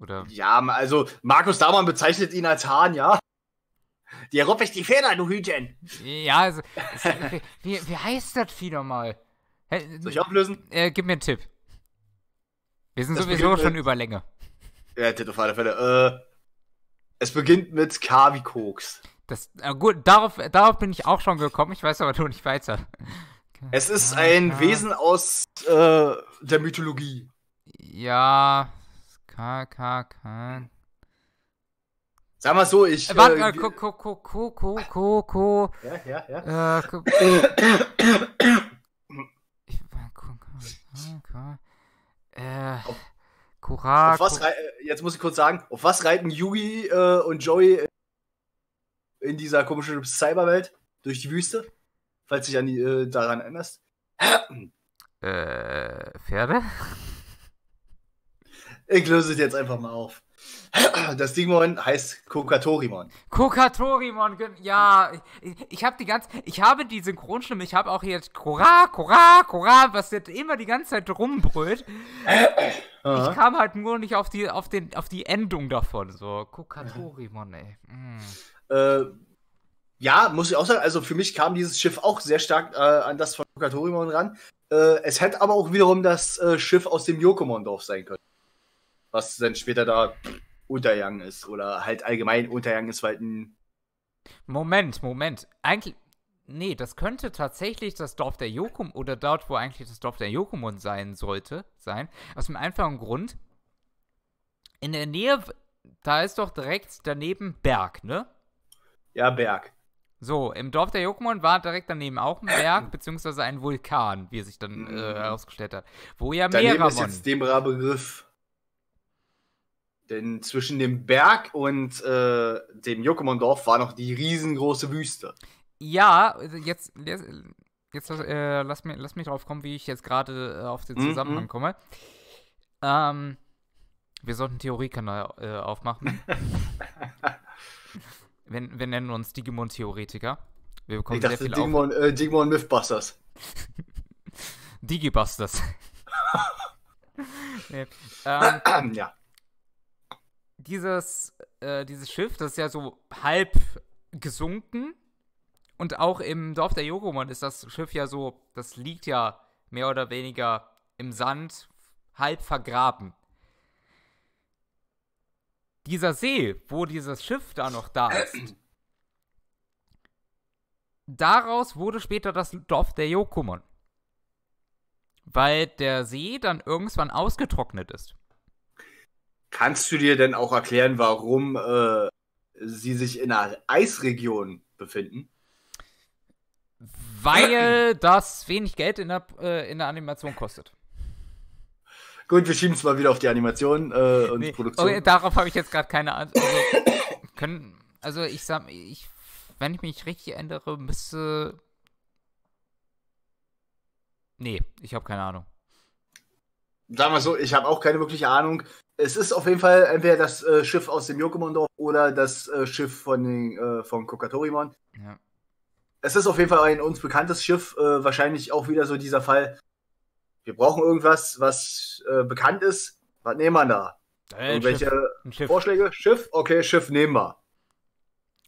Oder? Ja, also Markus Damann bezeichnet ihn als Hahn, ja. Dir rupfe ich die Feder, du Hütchen. Ja, also. wie, wie heißt das wieder mal? Soll ich auflösen? Äh, gib mir einen Tipp. Wir sind es sowieso schon über Länge. Ja, Tipp auf alle Fälle. Äh, es beginnt mit K wie Koks. Das, äh, gut, darauf, darauf bin ich auch schon gekommen. Ich weiß aber nur nicht weiter. Es ist ein ah, ah. Wesen aus äh, der Mythologie. Ja, KKK. Sag mal so, ich. Äh, warte äh, mal, Koko, Koko, Koko, Koko. ko, ko, Ja, ja, ja. Äh, (coughs) Äh, ich war ko, Äh. Kura. Äh, jetzt muss ich kurz sagen, auf was reiten Yugi äh, und Joey in dieser komischen Cyberwelt? Durch die Wüste? Falls du dich an die, äh, daran erinnerst. äh, Pferde? Ich löse es jetzt einfach mal auf. Das Digimon heißt Kokatorimon. Kokatorimon, ja. Ich, habe die ganze, ich habe die Synchronstimme, ich habe auch jetzt Kora, Kora, Kora, was jetzt immer die ganze Zeit rumbrüllt. ich kam halt nur nicht auf die, auf den, auf die Endung davon. So Kokatorimon, ey. Mm. Äh, ja, muss ich auch sagen. Also für mich kam dieses Schiff auch sehr stark äh, an das von Kokatorimon ran. Äh, es hätte aber auch wiederum das äh, Schiff aus dem Yokomon-Dorf sein können was dann später da untergegangen ist oder halt allgemein untergegangen ist, weil halt ein. Moment, Moment. Eigentlich. Nee, das könnte tatsächlich das Dorf der Jokum oder dort, wo eigentlich das Dorf der Jokumon sein sollte, sein. Aus dem einfachen Grund, in der Nähe, da ist doch direkt daneben Berg, ne? Ja, Berg. So, im Dorf der Jokumon war direkt daneben auch ein Berg, beziehungsweise ein Vulkan, wie es sich dann äh, mhm. ausgestellt hat. Wo ja mehrere. Das ist jetzt dem Begriff denn zwischen dem Berg und äh, dem Jokomondorf war noch die riesengroße Wüste. Ja, also jetzt, jetzt, jetzt äh, lass, mich, lass mich drauf kommen, wie ich jetzt gerade äh, auf den mhm, Zusammenhang mhm. komme. Ähm, wir sollten Theoriekanal äh, aufmachen. (laughs) wir, wir nennen uns Digimon-Theoretiker. Wir bekommen ich dachte, sehr viel Digimon, äh, Digimon Mythbusters. (laughs) Digibusters. (laughs) ähm, ja dieses, äh, dieses Schiff, das ist ja so halb gesunken. Und auch im Dorf der Jogomon ist das Schiff ja so, das liegt ja mehr oder weniger im Sand, halb vergraben. Dieser See, wo dieses Schiff da noch da ist, daraus wurde später das Dorf der Jokumon. Weil der See dann irgendwann ausgetrocknet ist. Kannst du dir denn auch erklären, warum äh, sie sich in einer Eisregion befinden? Weil das wenig Geld in der, äh, in der Animation kostet. Gut, wir schieben es mal wieder auf die Animation äh, und nee, Produktion. Okay, darauf habe ich jetzt gerade keine Antwort. Also, (coughs) können, also ich sag, ich, wenn ich mich richtig ändere, müsste. Nee, ich habe keine Ahnung sagen wir so, ich habe auch keine wirkliche Ahnung. Es ist auf jeden Fall entweder das äh, Schiff aus dem Yokomondorf oder das äh, Schiff von, den, äh, von Kokatorimon. Ja. Es ist auf jeden Fall ein uns bekanntes Schiff, äh, wahrscheinlich auch wieder so dieser Fall. Wir brauchen irgendwas, was äh, bekannt ist. Was nehmen wir da? Äh, Irgendwelche Schiff. Schiff. Vorschläge? Schiff? Okay, Schiff nehmen wir.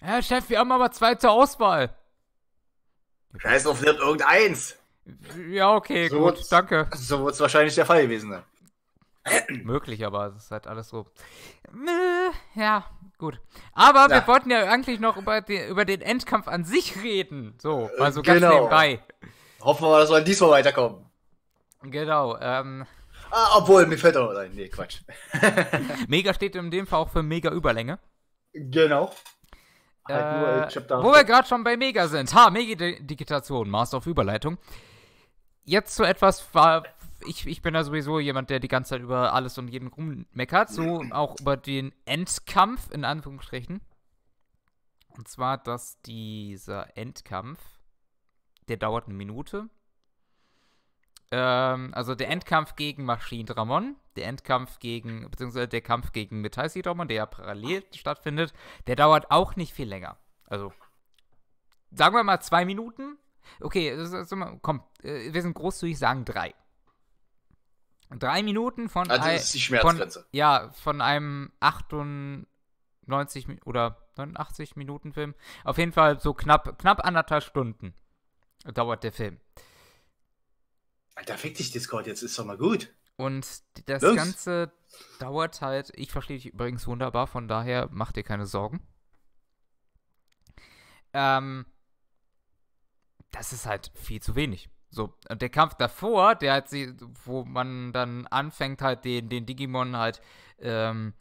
Ja, Chef, wir haben aber zwei zur Auswahl. Scheiß auf, nimmt irgendeins. Ja, okay, so gut, danke. So wird es wahrscheinlich der Fall gewesen sein. (clears throat) Möglich, aber es ist halt alles so. Ja, gut. Aber ja. wir wollten ja eigentlich noch über den, über den Endkampf an sich reden. So, also ganz genau. nebenbei. Hoffen wir mal, dass wir diesmal weiterkommen. Genau, ähm. Ah, obwohl, mir fällt auch. ein. nee, Quatsch. (laughs) (laughs) mega steht in dem Fall auch für mega Überlänge. Genau. Halt äh, wo wir gerade schon bei Mega sind. Ha, Mega-Digitation, Master of Überleitung jetzt so etwas war. Ich, ich bin ja sowieso jemand, der die ganze Zeit über alles und jeden rummeckert. So auch über den Endkampf, in Anführungsstrichen. Und zwar, dass dieser Endkampf, der dauert eine Minute. Ähm, also der Endkampf gegen Machine Dramon, der Endkampf gegen, beziehungsweise der Kampf gegen Metaisi Dramon, der ja parallel stattfindet, der dauert auch nicht viel länger. Also, sagen wir mal zwei Minuten. Okay, komm, äh, wir sind großzügig, sagen drei. Drei Minuten von Also das ist die Schmerzgrenze. Von, ja, von einem 98 oder 89 Minuten Film. Auf jeden Fall so knapp, knapp anderthalb Stunden dauert der Film. Alter, fick dich Discord, jetzt ist doch mal gut. Und das Los. Ganze dauert halt, ich verstehe dich übrigens wunderbar, von daher mach dir keine Sorgen. Ähm, das ist halt viel zu wenig. So, und der Kampf davor, der hat sie, wo man dann anfängt, halt den, den Digimon halt ähm,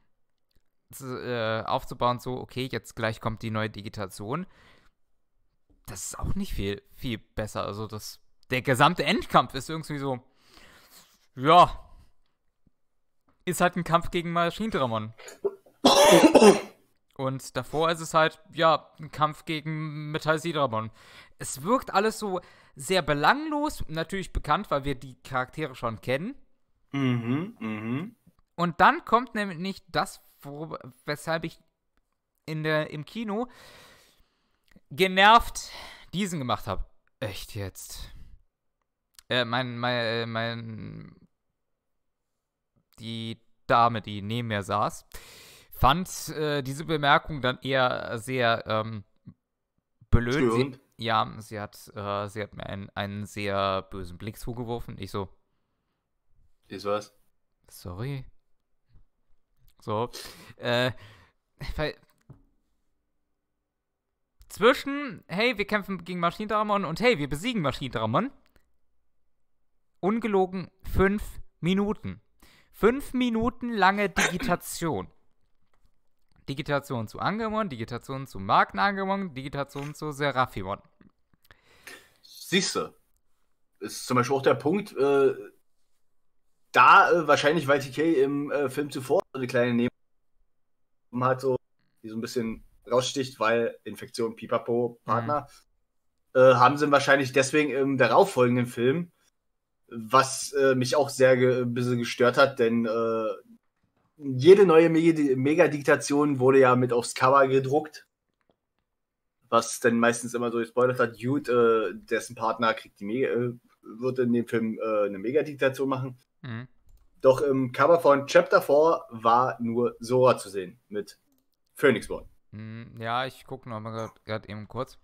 zu, äh, aufzubauen, so, okay, jetzt gleich kommt die neue Digitation. Das ist auch nicht viel, viel besser. Also, das, der gesamte Endkampf ist irgendwie so, ja, ist halt ein Kampf gegen Maschinendramon. (coughs) Und davor ist es halt, ja, ein Kampf gegen Metal Sidramon. Es wirkt alles so sehr belanglos, natürlich bekannt, weil wir die Charaktere schon kennen. Mhm, mhm. Und dann kommt nämlich nicht das, worüber, weshalb ich in der, im Kino genervt diesen gemacht habe. Echt jetzt? Äh, mein, mein, äh, mein, die Dame, die neben mir saß fand äh, diese Bemerkung dann eher sehr ähm, blöd. Sie, ja, sie hat, äh, sie hat mir einen, einen sehr bösen Blick zugeworfen. Ich so. Ist was? Sorry. So. Äh, (laughs) weil zwischen, hey, wir kämpfen gegen Maschinendramon und hey, wir besiegen Maschinendramon. Ungelogen fünf Minuten. Fünf Minuten lange Digitation. Digitation zu Angemon, Digitation zu Markenangemon, Digitation zu Seraphimon. Siehste. Ist zum Beispiel auch der Punkt, äh, da äh, wahrscheinlich TK im äh, Film zuvor so eine kleine Nebenung hat, so, die so ein bisschen raussticht, weil Infektion, Pipapo, Partner, mhm. Äh, haben sie wahrscheinlich deswegen im darauffolgenden Film, was äh, mich auch sehr ge bisschen gestört hat, denn äh, jede neue Megadiktation wurde ja mit aufs Cover gedruckt. Was dann meistens immer so gespoilert hat, Jude, äh, dessen Partner kriegt die Mega, äh, wird in dem Film äh, eine Megadiktation machen. Mhm. Doch im Cover von Chapter 4 war nur Sora zu sehen mit Phoenixborn. Mhm, ja, ich gucke noch mal gerade eben kurz.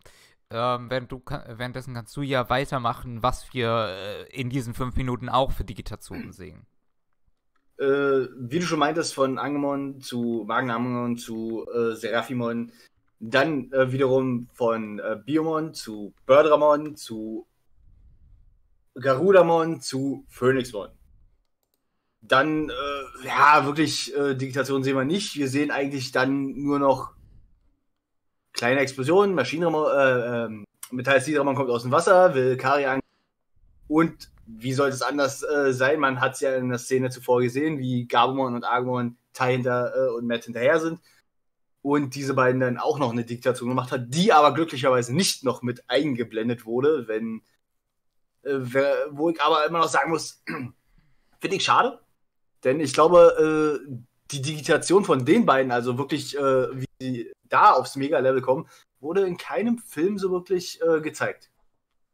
Ähm, während du, währenddessen kannst du ja weitermachen, was wir äh, in diesen fünf Minuten auch für Digitationen sehen äh, wie du schon meintest, von Angemon zu Magen Angemon zu äh, Seraphimon, dann äh, wiederum von äh, Biomon zu Birdramon zu Garudamon zu Phoenixmon. Dann, äh, ja, wirklich, äh, Digitation sehen wir nicht. Wir sehen eigentlich dann nur noch kleine Explosionen. Maschinenramon, äh, ähm, Metall kommt aus dem Wasser, will an und wie soll es anders äh, sein? Man hat es ja in der Szene zuvor gesehen, wie Gabumon und Agumon Tai hinter äh, und Matt hinterher sind. Und diese beiden dann auch noch eine Diktation gemacht hat, die aber glücklicherweise nicht noch mit eingeblendet wurde, wenn, äh, wo ich aber immer noch sagen muss, (clears throat) finde ich schade. Denn ich glaube, äh, die Digitation von den beiden, also wirklich, äh, wie sie da aufs Mega-Level kommen, wurde in keinem Film so wirklich äh, gezeigt.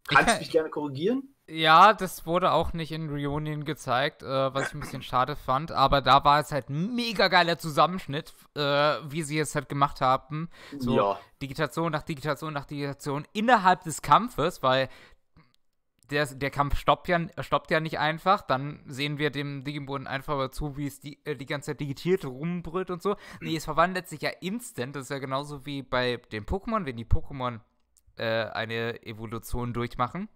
Kannst du mich gerne korrigieren? Ja, das wurde auch nicht in Reunion gezeigt, äh, was ich ein bisschen schade fand. Aber da war es halt mega geiler Zusammenschnitt, äh, wie sie es halt gemacht haben. So ja. Digitation nach Digitation nach Digitation innerhalb des Kampfes, weil der, der Kampf stoppt ja, stoppt ja nicht einfach. Dann sehen wir dem Digimon einfach zu, wie es die, äh, die ganze Zeit digitiert rumbrüllt und so. Nee, es verwandelt sich ja instant. Das ist ja genauso wie bei den Pokémon, wenn die Pokémon äh, eine Evolution durchmachen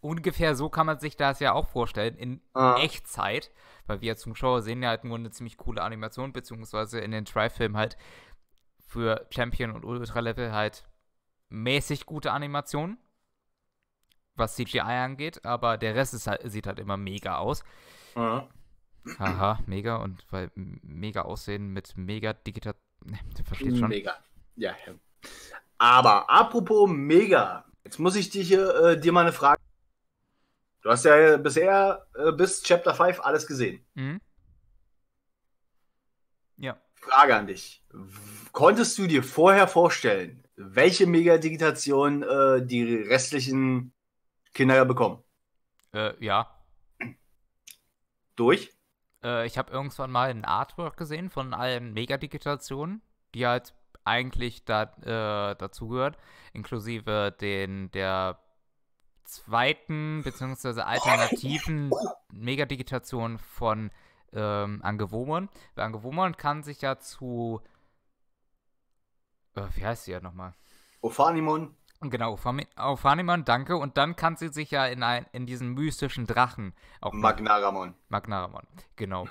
ungefähr so kann man sich das ja auch vorstellen, in ah. Echtzeit. Weil wir als Zuschauer sehen ja halt nur eine ziemlich coole Animation, beziehungsweise in den tri filmen halt für Champion und Ultra-Level halt mäßig gute Animationen, was CGI angeht, aber der Rest ist halt, sieht halt immer mega aus. Ah. Haha, mega und weil mega aussehen mit mega digital. Ne, versteht schon. Mega. Ja, ja. Aber apropos mega, jetzt muss ich dir, äh, dir mal eine Frage Du hast ja bisher äh, bis Chapter 5 alles gesehen. Mhm. Ja. Frage an dich. Konntest du dir vorher vorstellen, welche mega äh, die restlichen Kinder bekommen? Äh, ja. Durch? Äh, ich habe irgendwann mal ein Artwork gesehen von allen Megadigitationen, die halt eigentlich da, äh, dazugehört, inklusive den der zweiten bzw. alternativen Megadigitation von ähm, Angewomon. Weil Angewomon kann sich ja zu. Äh, wie heißt sie ja nochmal? Ophanimon. Genau, Ophanimon, danke. Und dann kann sie sich ja in, ein, in diesen mystischen Drachen auch. Magnaramon. Magnaramon, genau.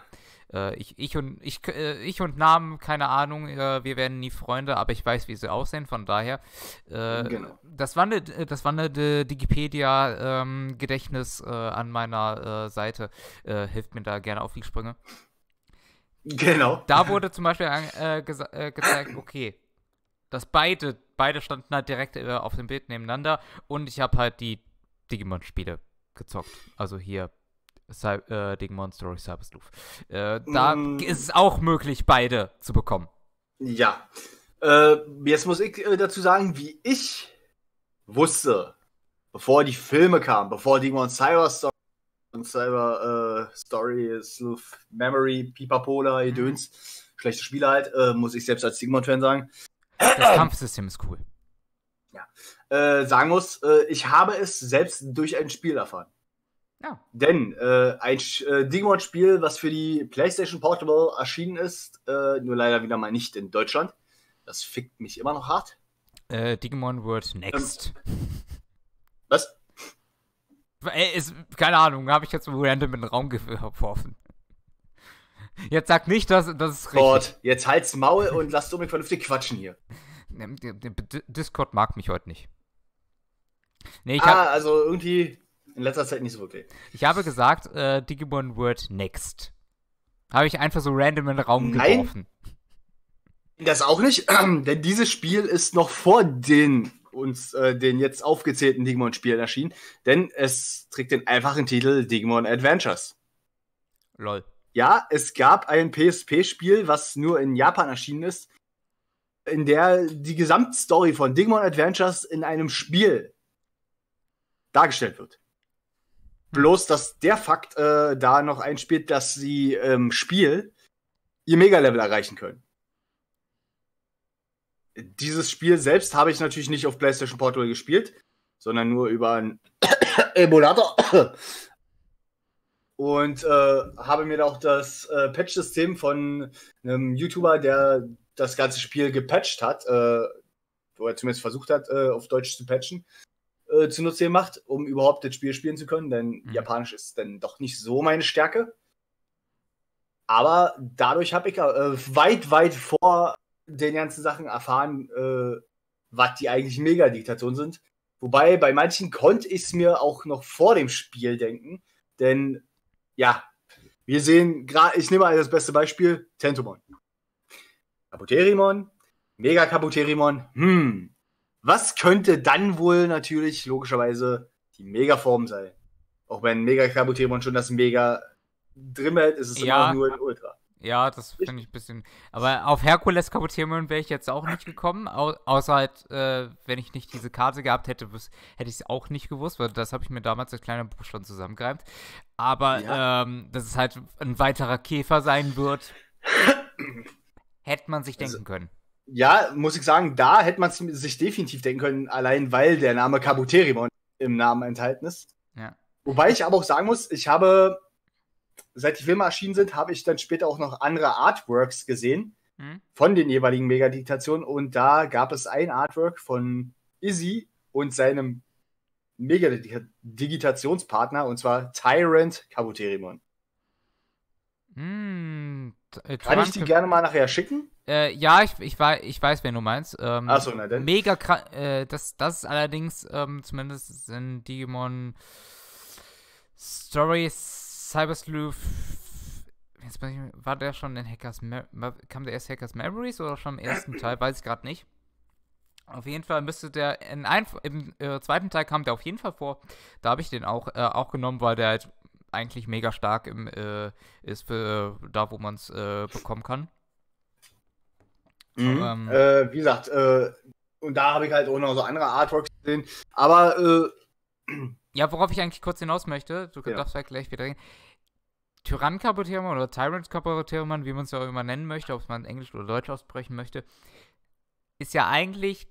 Äh, ich, ich, und, ich, äh, ich und Namen, keine Ahnung, äh, wir werden nie Freunde, aber ich weiß, wie sie aussehen, von daher. Äh, genau. Das wanderte, das wanderte äh, Wikipedia-Gedächtnis ähm, an meiner Seite hilft mir da gerne auf die Sprünge. Genau. Da wurde zum Beispiel gezeigt, okay, dass beide, beide standen halt direkt auf dem Bild nebeneinander und ich habe halt die Digimon-Spiele gezockt. Also hier Cy äh, Ding Monster Cybersloof. Äh, da mm. ist es auch möglich, beide zu bekommen. Ja. Äh, jetzt muss ich äh, dazu sagen, wie ich wusste, bevor die Filme kamen, bevor Ding Cyber Story und Cyber äh, Story, Sleuth Memory, Pipapola, Edöns, mhm. schlechte Spiele halt, äh, muss ich selbst als Digimon-Fan sagen. Das Kampfsystem ist cool. Ja. sagen muss, ich habe es selbst durch ein Spiel erfahren. Ja. Ah. Denn äh, ein äh, Digimon-Spiel, was für die PlayStation Portable erschienen ist, äh, nur leider wieder mal nicht in Deutschland. Das fickt mich immer noch hart. Äh, Digimon World Next. Ähm, was? Äh, Ey, ist, keine Ahnung, habe ich jetzt random in den Raum geworfen. Jetzt sag nicht, dass das ist richtig. Gott, jetzt halt's Maul und lasst unbedingt vernünftig quatschen hier. Ne, ne, ne, Discord mag mich heute nicht. Nee, ich ah, hab, also irgendwie in letzter Zeit nicht so wirklich. Ich habe gesagt, äh, Digimon World Next. Habe ich einfach so random in den Raum Nein. geworfen. Das auch nicht, ähm, (clears throat) denn dieses Spiel ist noch vor den uns äh, den jetzt aufgezählten Digimon-Spielen erschienen, denn es trägt den einfachen Titel Digimon Adventures. Lol. Ja, es gab ein PSP-Spiel, was nur in Japan erschienen ist, in der die Gesamtstory von Digimon Adventures in einem Spiel dargestellt wird. Bloß, dass der Fakt äh, da noch einspielt, dass sie im ähm, Spiel ihr Mega-Level erreichen können. Dieses Spiel selbst habe ich natürlich nicht auf PlayStation Portal gespielt, sondern nur über einen (coughs) Emulator. (coughs) Und äh, habe mir da auch das äh, Patch-System von einem YouTuber, der das ganze Spiel gepatcht hat, äh, oder zumindest versucht hat, äh, auf Deutsch zu patchen, äh, zunutze gemacht, um überhaupt das Spiel spielen zu können, denn mhm. Japanisch ist dann doch nicht so meine Stärke. Aber dadurch habe ich äh, weit, weit vor den ganzen Sachen erfahren, äh, was die eigentlich Megadiktatoren sind. Wobei bei manchen konnte ich es mir auch noch vor dem Spiel denken, denn ja, wir sehen gerade, ich nehme mal das beste Beispiel, Tentomon. Kabuterimon, Mega Kabuterimon, hm, was könnte dann wohl natürlich logischerweise die Mega-Form sein? Auch wenn Mega Kabutemon schon das Mega drin hält, ist es ja. immer nur ein Ultra. Ja, das finde ich ein bisschen. Aber auf Herkules Kabutemon wäre ich jetzt auch nicht gekommen. Au außer halt, äh, wenn ich nicht diese Karte gehabt hätte, hätte ich es auch nicht gewusst, weil das habe ich mir damals als kleiner Buch schon zusammengereimt. Aber ja. ähm, dass es halt ein weiterer Käfer sein wird, (laughs) hätte man sich also denken also, können ja, muss ich sagen, da hätte man es sich definitiv denken können, allein weil der Name Kabuterimon im Namen enthalten ist. Ja. Wobei ich aber auch sagen muss, ich habe, seit die Filme erschienen sind, habe ich dann später auch noch andere Artworks gesehen mhm. von den jeweiligen Megadiktationen und da gab es ein Artwork von Izzy und seinem Megadigitationspartner und zwar Tyrant Kabuterimon. Mm, äh, Kann ich die gerne mal nachher schicken? Äh, ja, ich, ich, weiß, ich weiß, wen du meinst. Ähm, Achso, na dann. Mega Äh, das, das ist allerdings ähm, zumindest in Digimon Story Cyber Sleuth. Jetzt ich, war der schon in Hackers. Memories? kam der erst Hackers Memories oder schon im ersten Teil? Weiß ich gerade nicht. Auf jeden Fall müsste der in ein, im äh, zweiten Teil kam der auf jeden Fall vor. Da habe ich den auch, äh, auch genommen, weil der halt eigentlich mega stark im, äh, ist für da, wo man es äh, bekommen kann. Mhm. Aber, ähm, äh, wie gesagt, äh, und da habe ich halt auch noch so andere Artworks gesehen. Aber äh, (clears throat) ja, worauf ich eigentlich kurz hinaus möchte, du ja. darfst ja gleich wieder reden. Tyrann Kaputermann oder Tyrant Kaputermann, wie man es ja auch immer nennen möchte, ob man Englisch oder Deutsch aussprechen möchte, ist ja eigentlich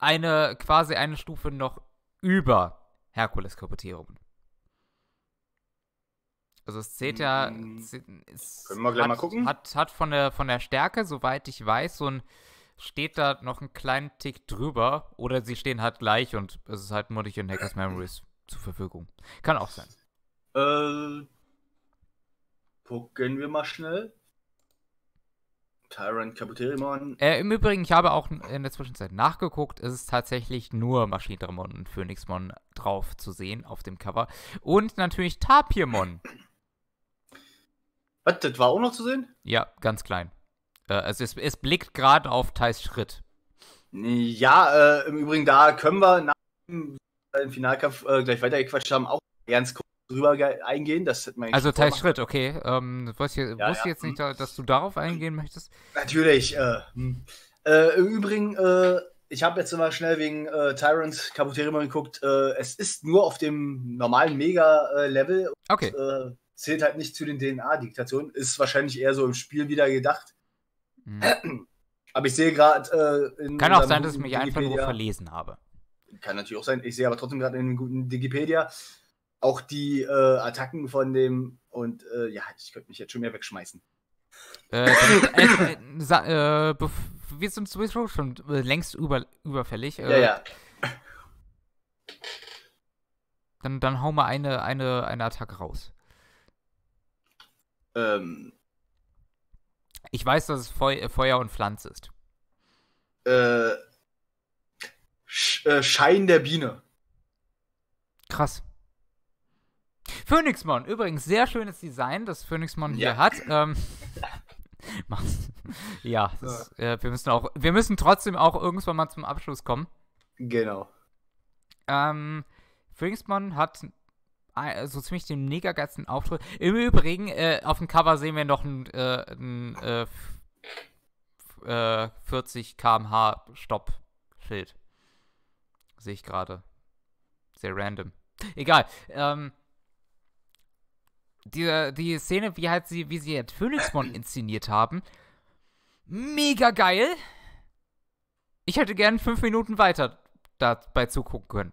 eine quasi eine Stufe noch über Herkules Kaputermann. Also es zählt ja, mm. es Können wir gleich hat, mal gucken. Hat, hat von, der, von der Stärke, soweit ich weiß, so ein, steht da noch einen kleinen Tick drüber oder sie stehen halt gleich und es ist halt nur in Hackers Memories zur Verfügung. Kann auch sein. Äh, gucken wir mal schnell. Tyrant Kapitärimon. Äh, Im Übrigen, ich habe auch in der Zwischenzeit nachgeguckt, es ist tatsächlich nur Maschinendrammon und Phoenixmon drauf zu sehen auf dem Cover. Und natürlich Tapirmon. Was, das war auch noch zu sehen? Ja, ganz klein. Äh, also es, es blickt gerade auf Thais Schritt. Ja, äh, im Übrigen, da können wir nach dem äh, Finalkampf äh, gleich weitergequatscht haben, auch ganz kurz drüber eingehen. Das also Thais Schritt, okay. Ähm, ich, ja, wusste ja. jetzt nicht, dass du darauf eingehen möchtest? Natürlich. Äh, hm. äh, Im Übrigen, äh, ich habe jetzt immer schnell wegen äh, Tyrants Kabuterium geguckt. Äh, es ist nur auf dem normalen Mega-Level. Äh, okay. Und, zählt halt nicht zu den DNA-Diktationen. Ist wahrscheinlich eher so im Spiel wieder gedacht. Mhm. (clears throat) Aber ich sehe gerade äh, Kann auch sein, dass ich mich Wikipedia, einfach nur verlesen habe. Kann natürlich auch sein. Ich sehe aber trotzdem gerade in einem guten Wikipedia auch die äh, Attacken von dem und äh, ja, ich könnte mich jetzt schon mehr wegschmeißen. Äh, äh, (clears throat) äh, äh wir sind sowieso schon äh, längst über, überfällig. Äh. ja, ja. Dann, dann hau mal eine, eine, eine Attacke raus. Ähm, ich weiß, dass es Feu äh, Feuer und Pflanze ist. Äh, Sch äh, Schein der Biene. Krass. Phoenixmon, übrigens, sehr schönes Design, das Phoenixmon ja. hier hat. Ähm, (laughs) ja, das, äh, wir müssen auch, wir müssen trotzdem auch irgendwann mal zum Abschluss kommen. Genau. Ähm, Phoenixmon hat so ziemlich den mega geilsten Auftritt. Im Übrigen, äh, auf dem Cover sehen wir noch einen, äh, äh, 40 km/h stopp Sehe ich gerade. Sehr random. Egal. Ähm, die, die Szene, wie halt sie, wie sie jetzt Phoenixmon (clears throat) inszeniert haben, mega geil. Ich hätte gern fünf Minuten weiter dabei zugucken können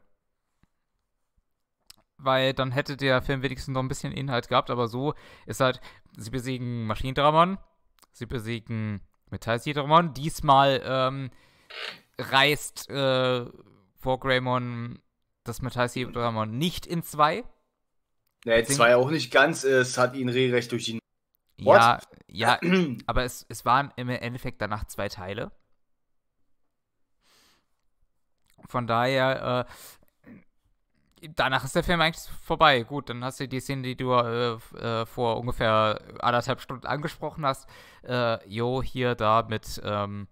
weil dann hätte der Film wenigstens noch ein bisschen Inhalt gehabt, aber so ist halt, sie besiegen Maschinendramon, sie besiegen Metallsiedramon, diesmal ähm, reißt äh, vor Vorgreymon das Metallsiedramon nicht in zwei. Nee, Deswegen, zwei auch nicht ganz, es hat ihn regelrecht durch die What? Ja, ja, (clears throat) aber es, es waren im Endeffekt danach zwei Teile. Von daher, äh, danach ist der Film eigentlich vorbei. Gut, dann hast du die Szene, die du äh, äh, vor ungefähr anderthalb Stunden angesprochen hast. Äh, jo, hier, da mit ähm,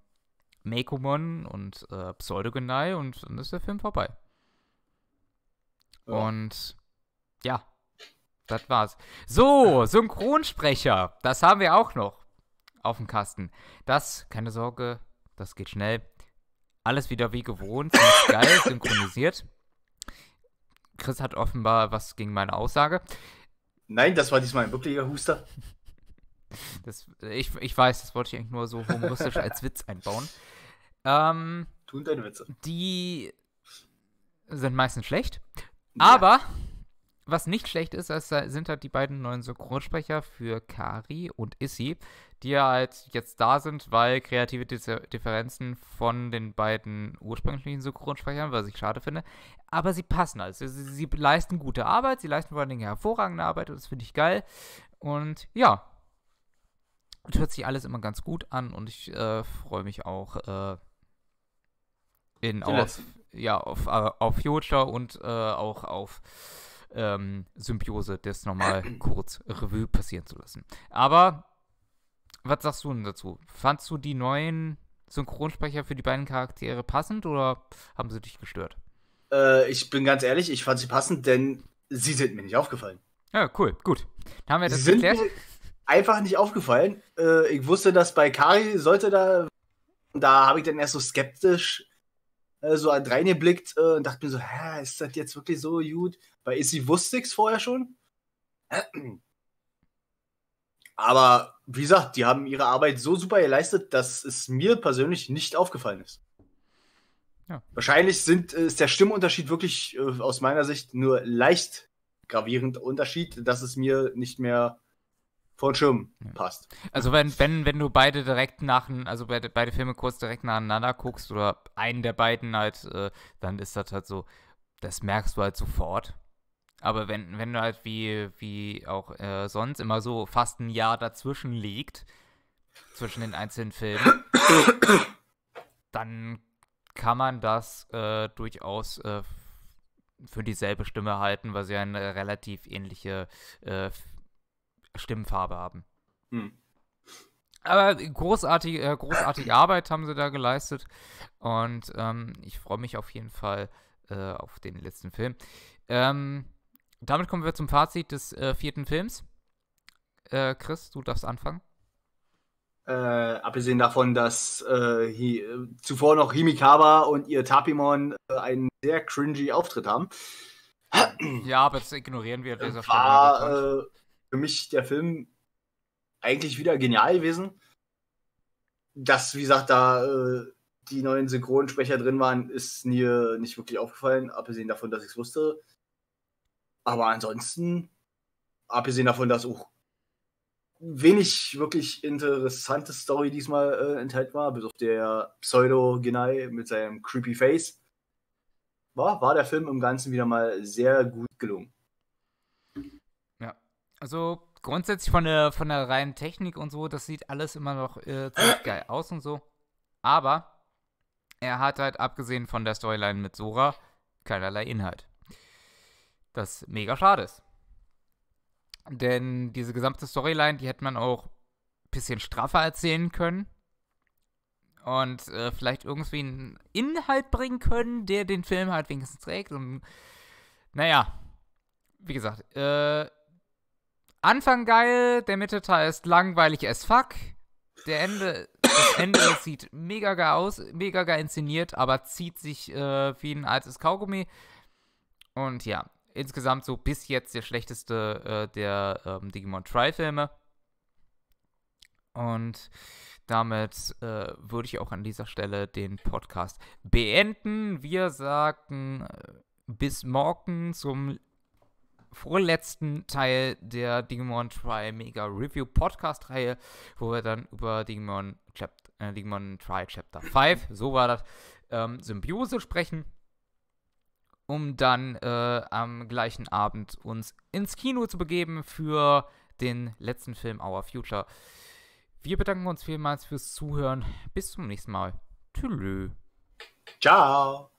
Mekumon und äh, Pseudogenai und dann ist der Film vorbei. Oh. Und ja, das war's. So, Synchronsprecher, das haben wir auch noch auf dem Kasten. Das, keine Sorge, das geht schnell. Alles wieder wie gewohnt, geil synchronisiert. Chris hat offenbar was gegen meine Aussage. Nein, das war diesmal ein wirklicher Huster. (laughs) Das, ich, ich weiß, das wollte ich eigentlich nur so humoristisch als Witz einbauen. Ähm, Tun deine Witze. Die sind meistens schlecht. Ja. Aber was nicht schlecht ist, das sind halt die beiden neuen Synchronsprecher für Kari und Issy, die ja halt jetzt da sind, weil kreative Differenzen von den beiden ursprünglichen Synchronsprechern, was ich schade finde. Aber sie passen also. Sie, sie leisten gute Arbeit, sie leisten vor allen Dingen hervorragende Arbeit und das finde ich geil. Und ja, hört sich alles immer ganz gut an und ich äh, freue mich auch äh, in, auf, ja, auf, äh, auf Future und äh, auch auf ähm, Symbiose das nochmal (clears throat) kurz Revue passieren zu lassen. Aber was sagst du denn dazu? Fandst du die neuen Synchronsprecher für die beiden Charaktere passend oder haben sie dich gestört? Äh, ich bin ganz ehrlich, ich fand sie passend, denn sie sind mir nicht aufgefallen. Ja, ah, cool, gut. Dann haben wir das sie sind geklärt. Mir einfach nicht aufgefallen. Äh, ich wusste, dass bei Kari sollte da. Da habe ich dann erst so skeptisch äh, so reingeblickt äh, und dachte mir so, hä, ist das jetzt wirklich so gut? Bei Izzy wusste ich es vorher schon. (clears throat) Aber wie gesagt, die haben ihre Arbeit so super geleistet, dass es mir persönlich nicht aufgefallen ist. Ja. Wahrscheinlich sind, äh, ist der Stimmunterschied wirklich äh, aus meiner Sicht nur leicht gravierend Unterschied, dass es mir nicht mehr von Schirm ja. passt. Also wenn, wenn, wenn du beide direkt nach, also beide, beide Filme kurz direkt nacheinander guckst oder einen der beiden halt, äh, dann ist das halt so, das merkst du halt sofort. Aber wenn, wenn du halt wie, wie auch äh, sonst immer so fast ein Jahr dazwischen liegt, zwischen den einzelnen Filmen, (coughs) dann kann man das äh, durchaus äh, für dieselbe Stimme halten, weil sie eine relativ ähnliche äh, Stimmfarbe haben. Hm. Aber großartig, äh, großartige Arbeit haben sie da geleistet. Und ähm, ich freue mich auf jeden Fall äh, auf den letzten Film. Ähm, damit kommen wir zum Fazit des äh, vierten Films. Äh, Chris, du darfst anfangen. Äh, abgesehen davon, dass äh, hi, zuvor noch Himikawa und ihr Tapimon einen sehr cringy Auftritt haben. Ja, aber das ignorieren wir an dieser war, Stelle für mich der Film eigentlich wieder genial gewesen. Dass, wie gesagt, da äh, die neuen Synchronsprecher drin waren, ist mir nicht wirklich aufgefallen, abgesehen davon, dass ich es wusste. Aber ansonsten, abgesehen davon, dass auch wenig wirklich interessante Story diesmal äh, enthalten war, bis auf der Pseudo-Genai mit seinem creepy Face, war, war der Film im Ganzen wieder mal sehr gut gelungen. Also grundsätzlich von der, von der reinen Technik und so, das sieht alles immer noch äh, ziemlich (coughs) geil aus und so. Aber er hat halt, abgesehen von der Storyline mit Sora, keinerlei Inhalt. Das mega schade ist. Denn diese gesamte Storyline, die hätte man auch ein bisschen straffer erzählen können. Und äh, vielleicht irgendwie einen Inhalt bringen können, der den Film halt wenigstens trägt. Und naja, wie gesagt, äh, Anfang geil, der Mittelteil ist langweilig as fuck. Der Ende, das Ende (coughs) sieht mega geil aus, mega geil inszeniert, aber zieht sich äh, wie ein altes Kaugummi. Und ja, insgesamt so bis jetzt der schlechteste äh, der ähm, Digimon tri filme Und damit äh, würde ich auch an dieser Stelle den Podcast beenden. Wir sagen äh, bis morgen zum vorletzten Teil der Digimon Try Mega Review Podcast Reihe, wo wir dann über Digimon, Chap äh, Digimon Try Chapter 5, so war das, ähm, Symbiose sprechen, um dann äh, am gleichen Abend uns ins Kino zu begeben für den letzten Film Our Future. Wir bedanken uns vielmals fürs Zuhören. Bis zum nächsten Mal. Tschüss. Ciao.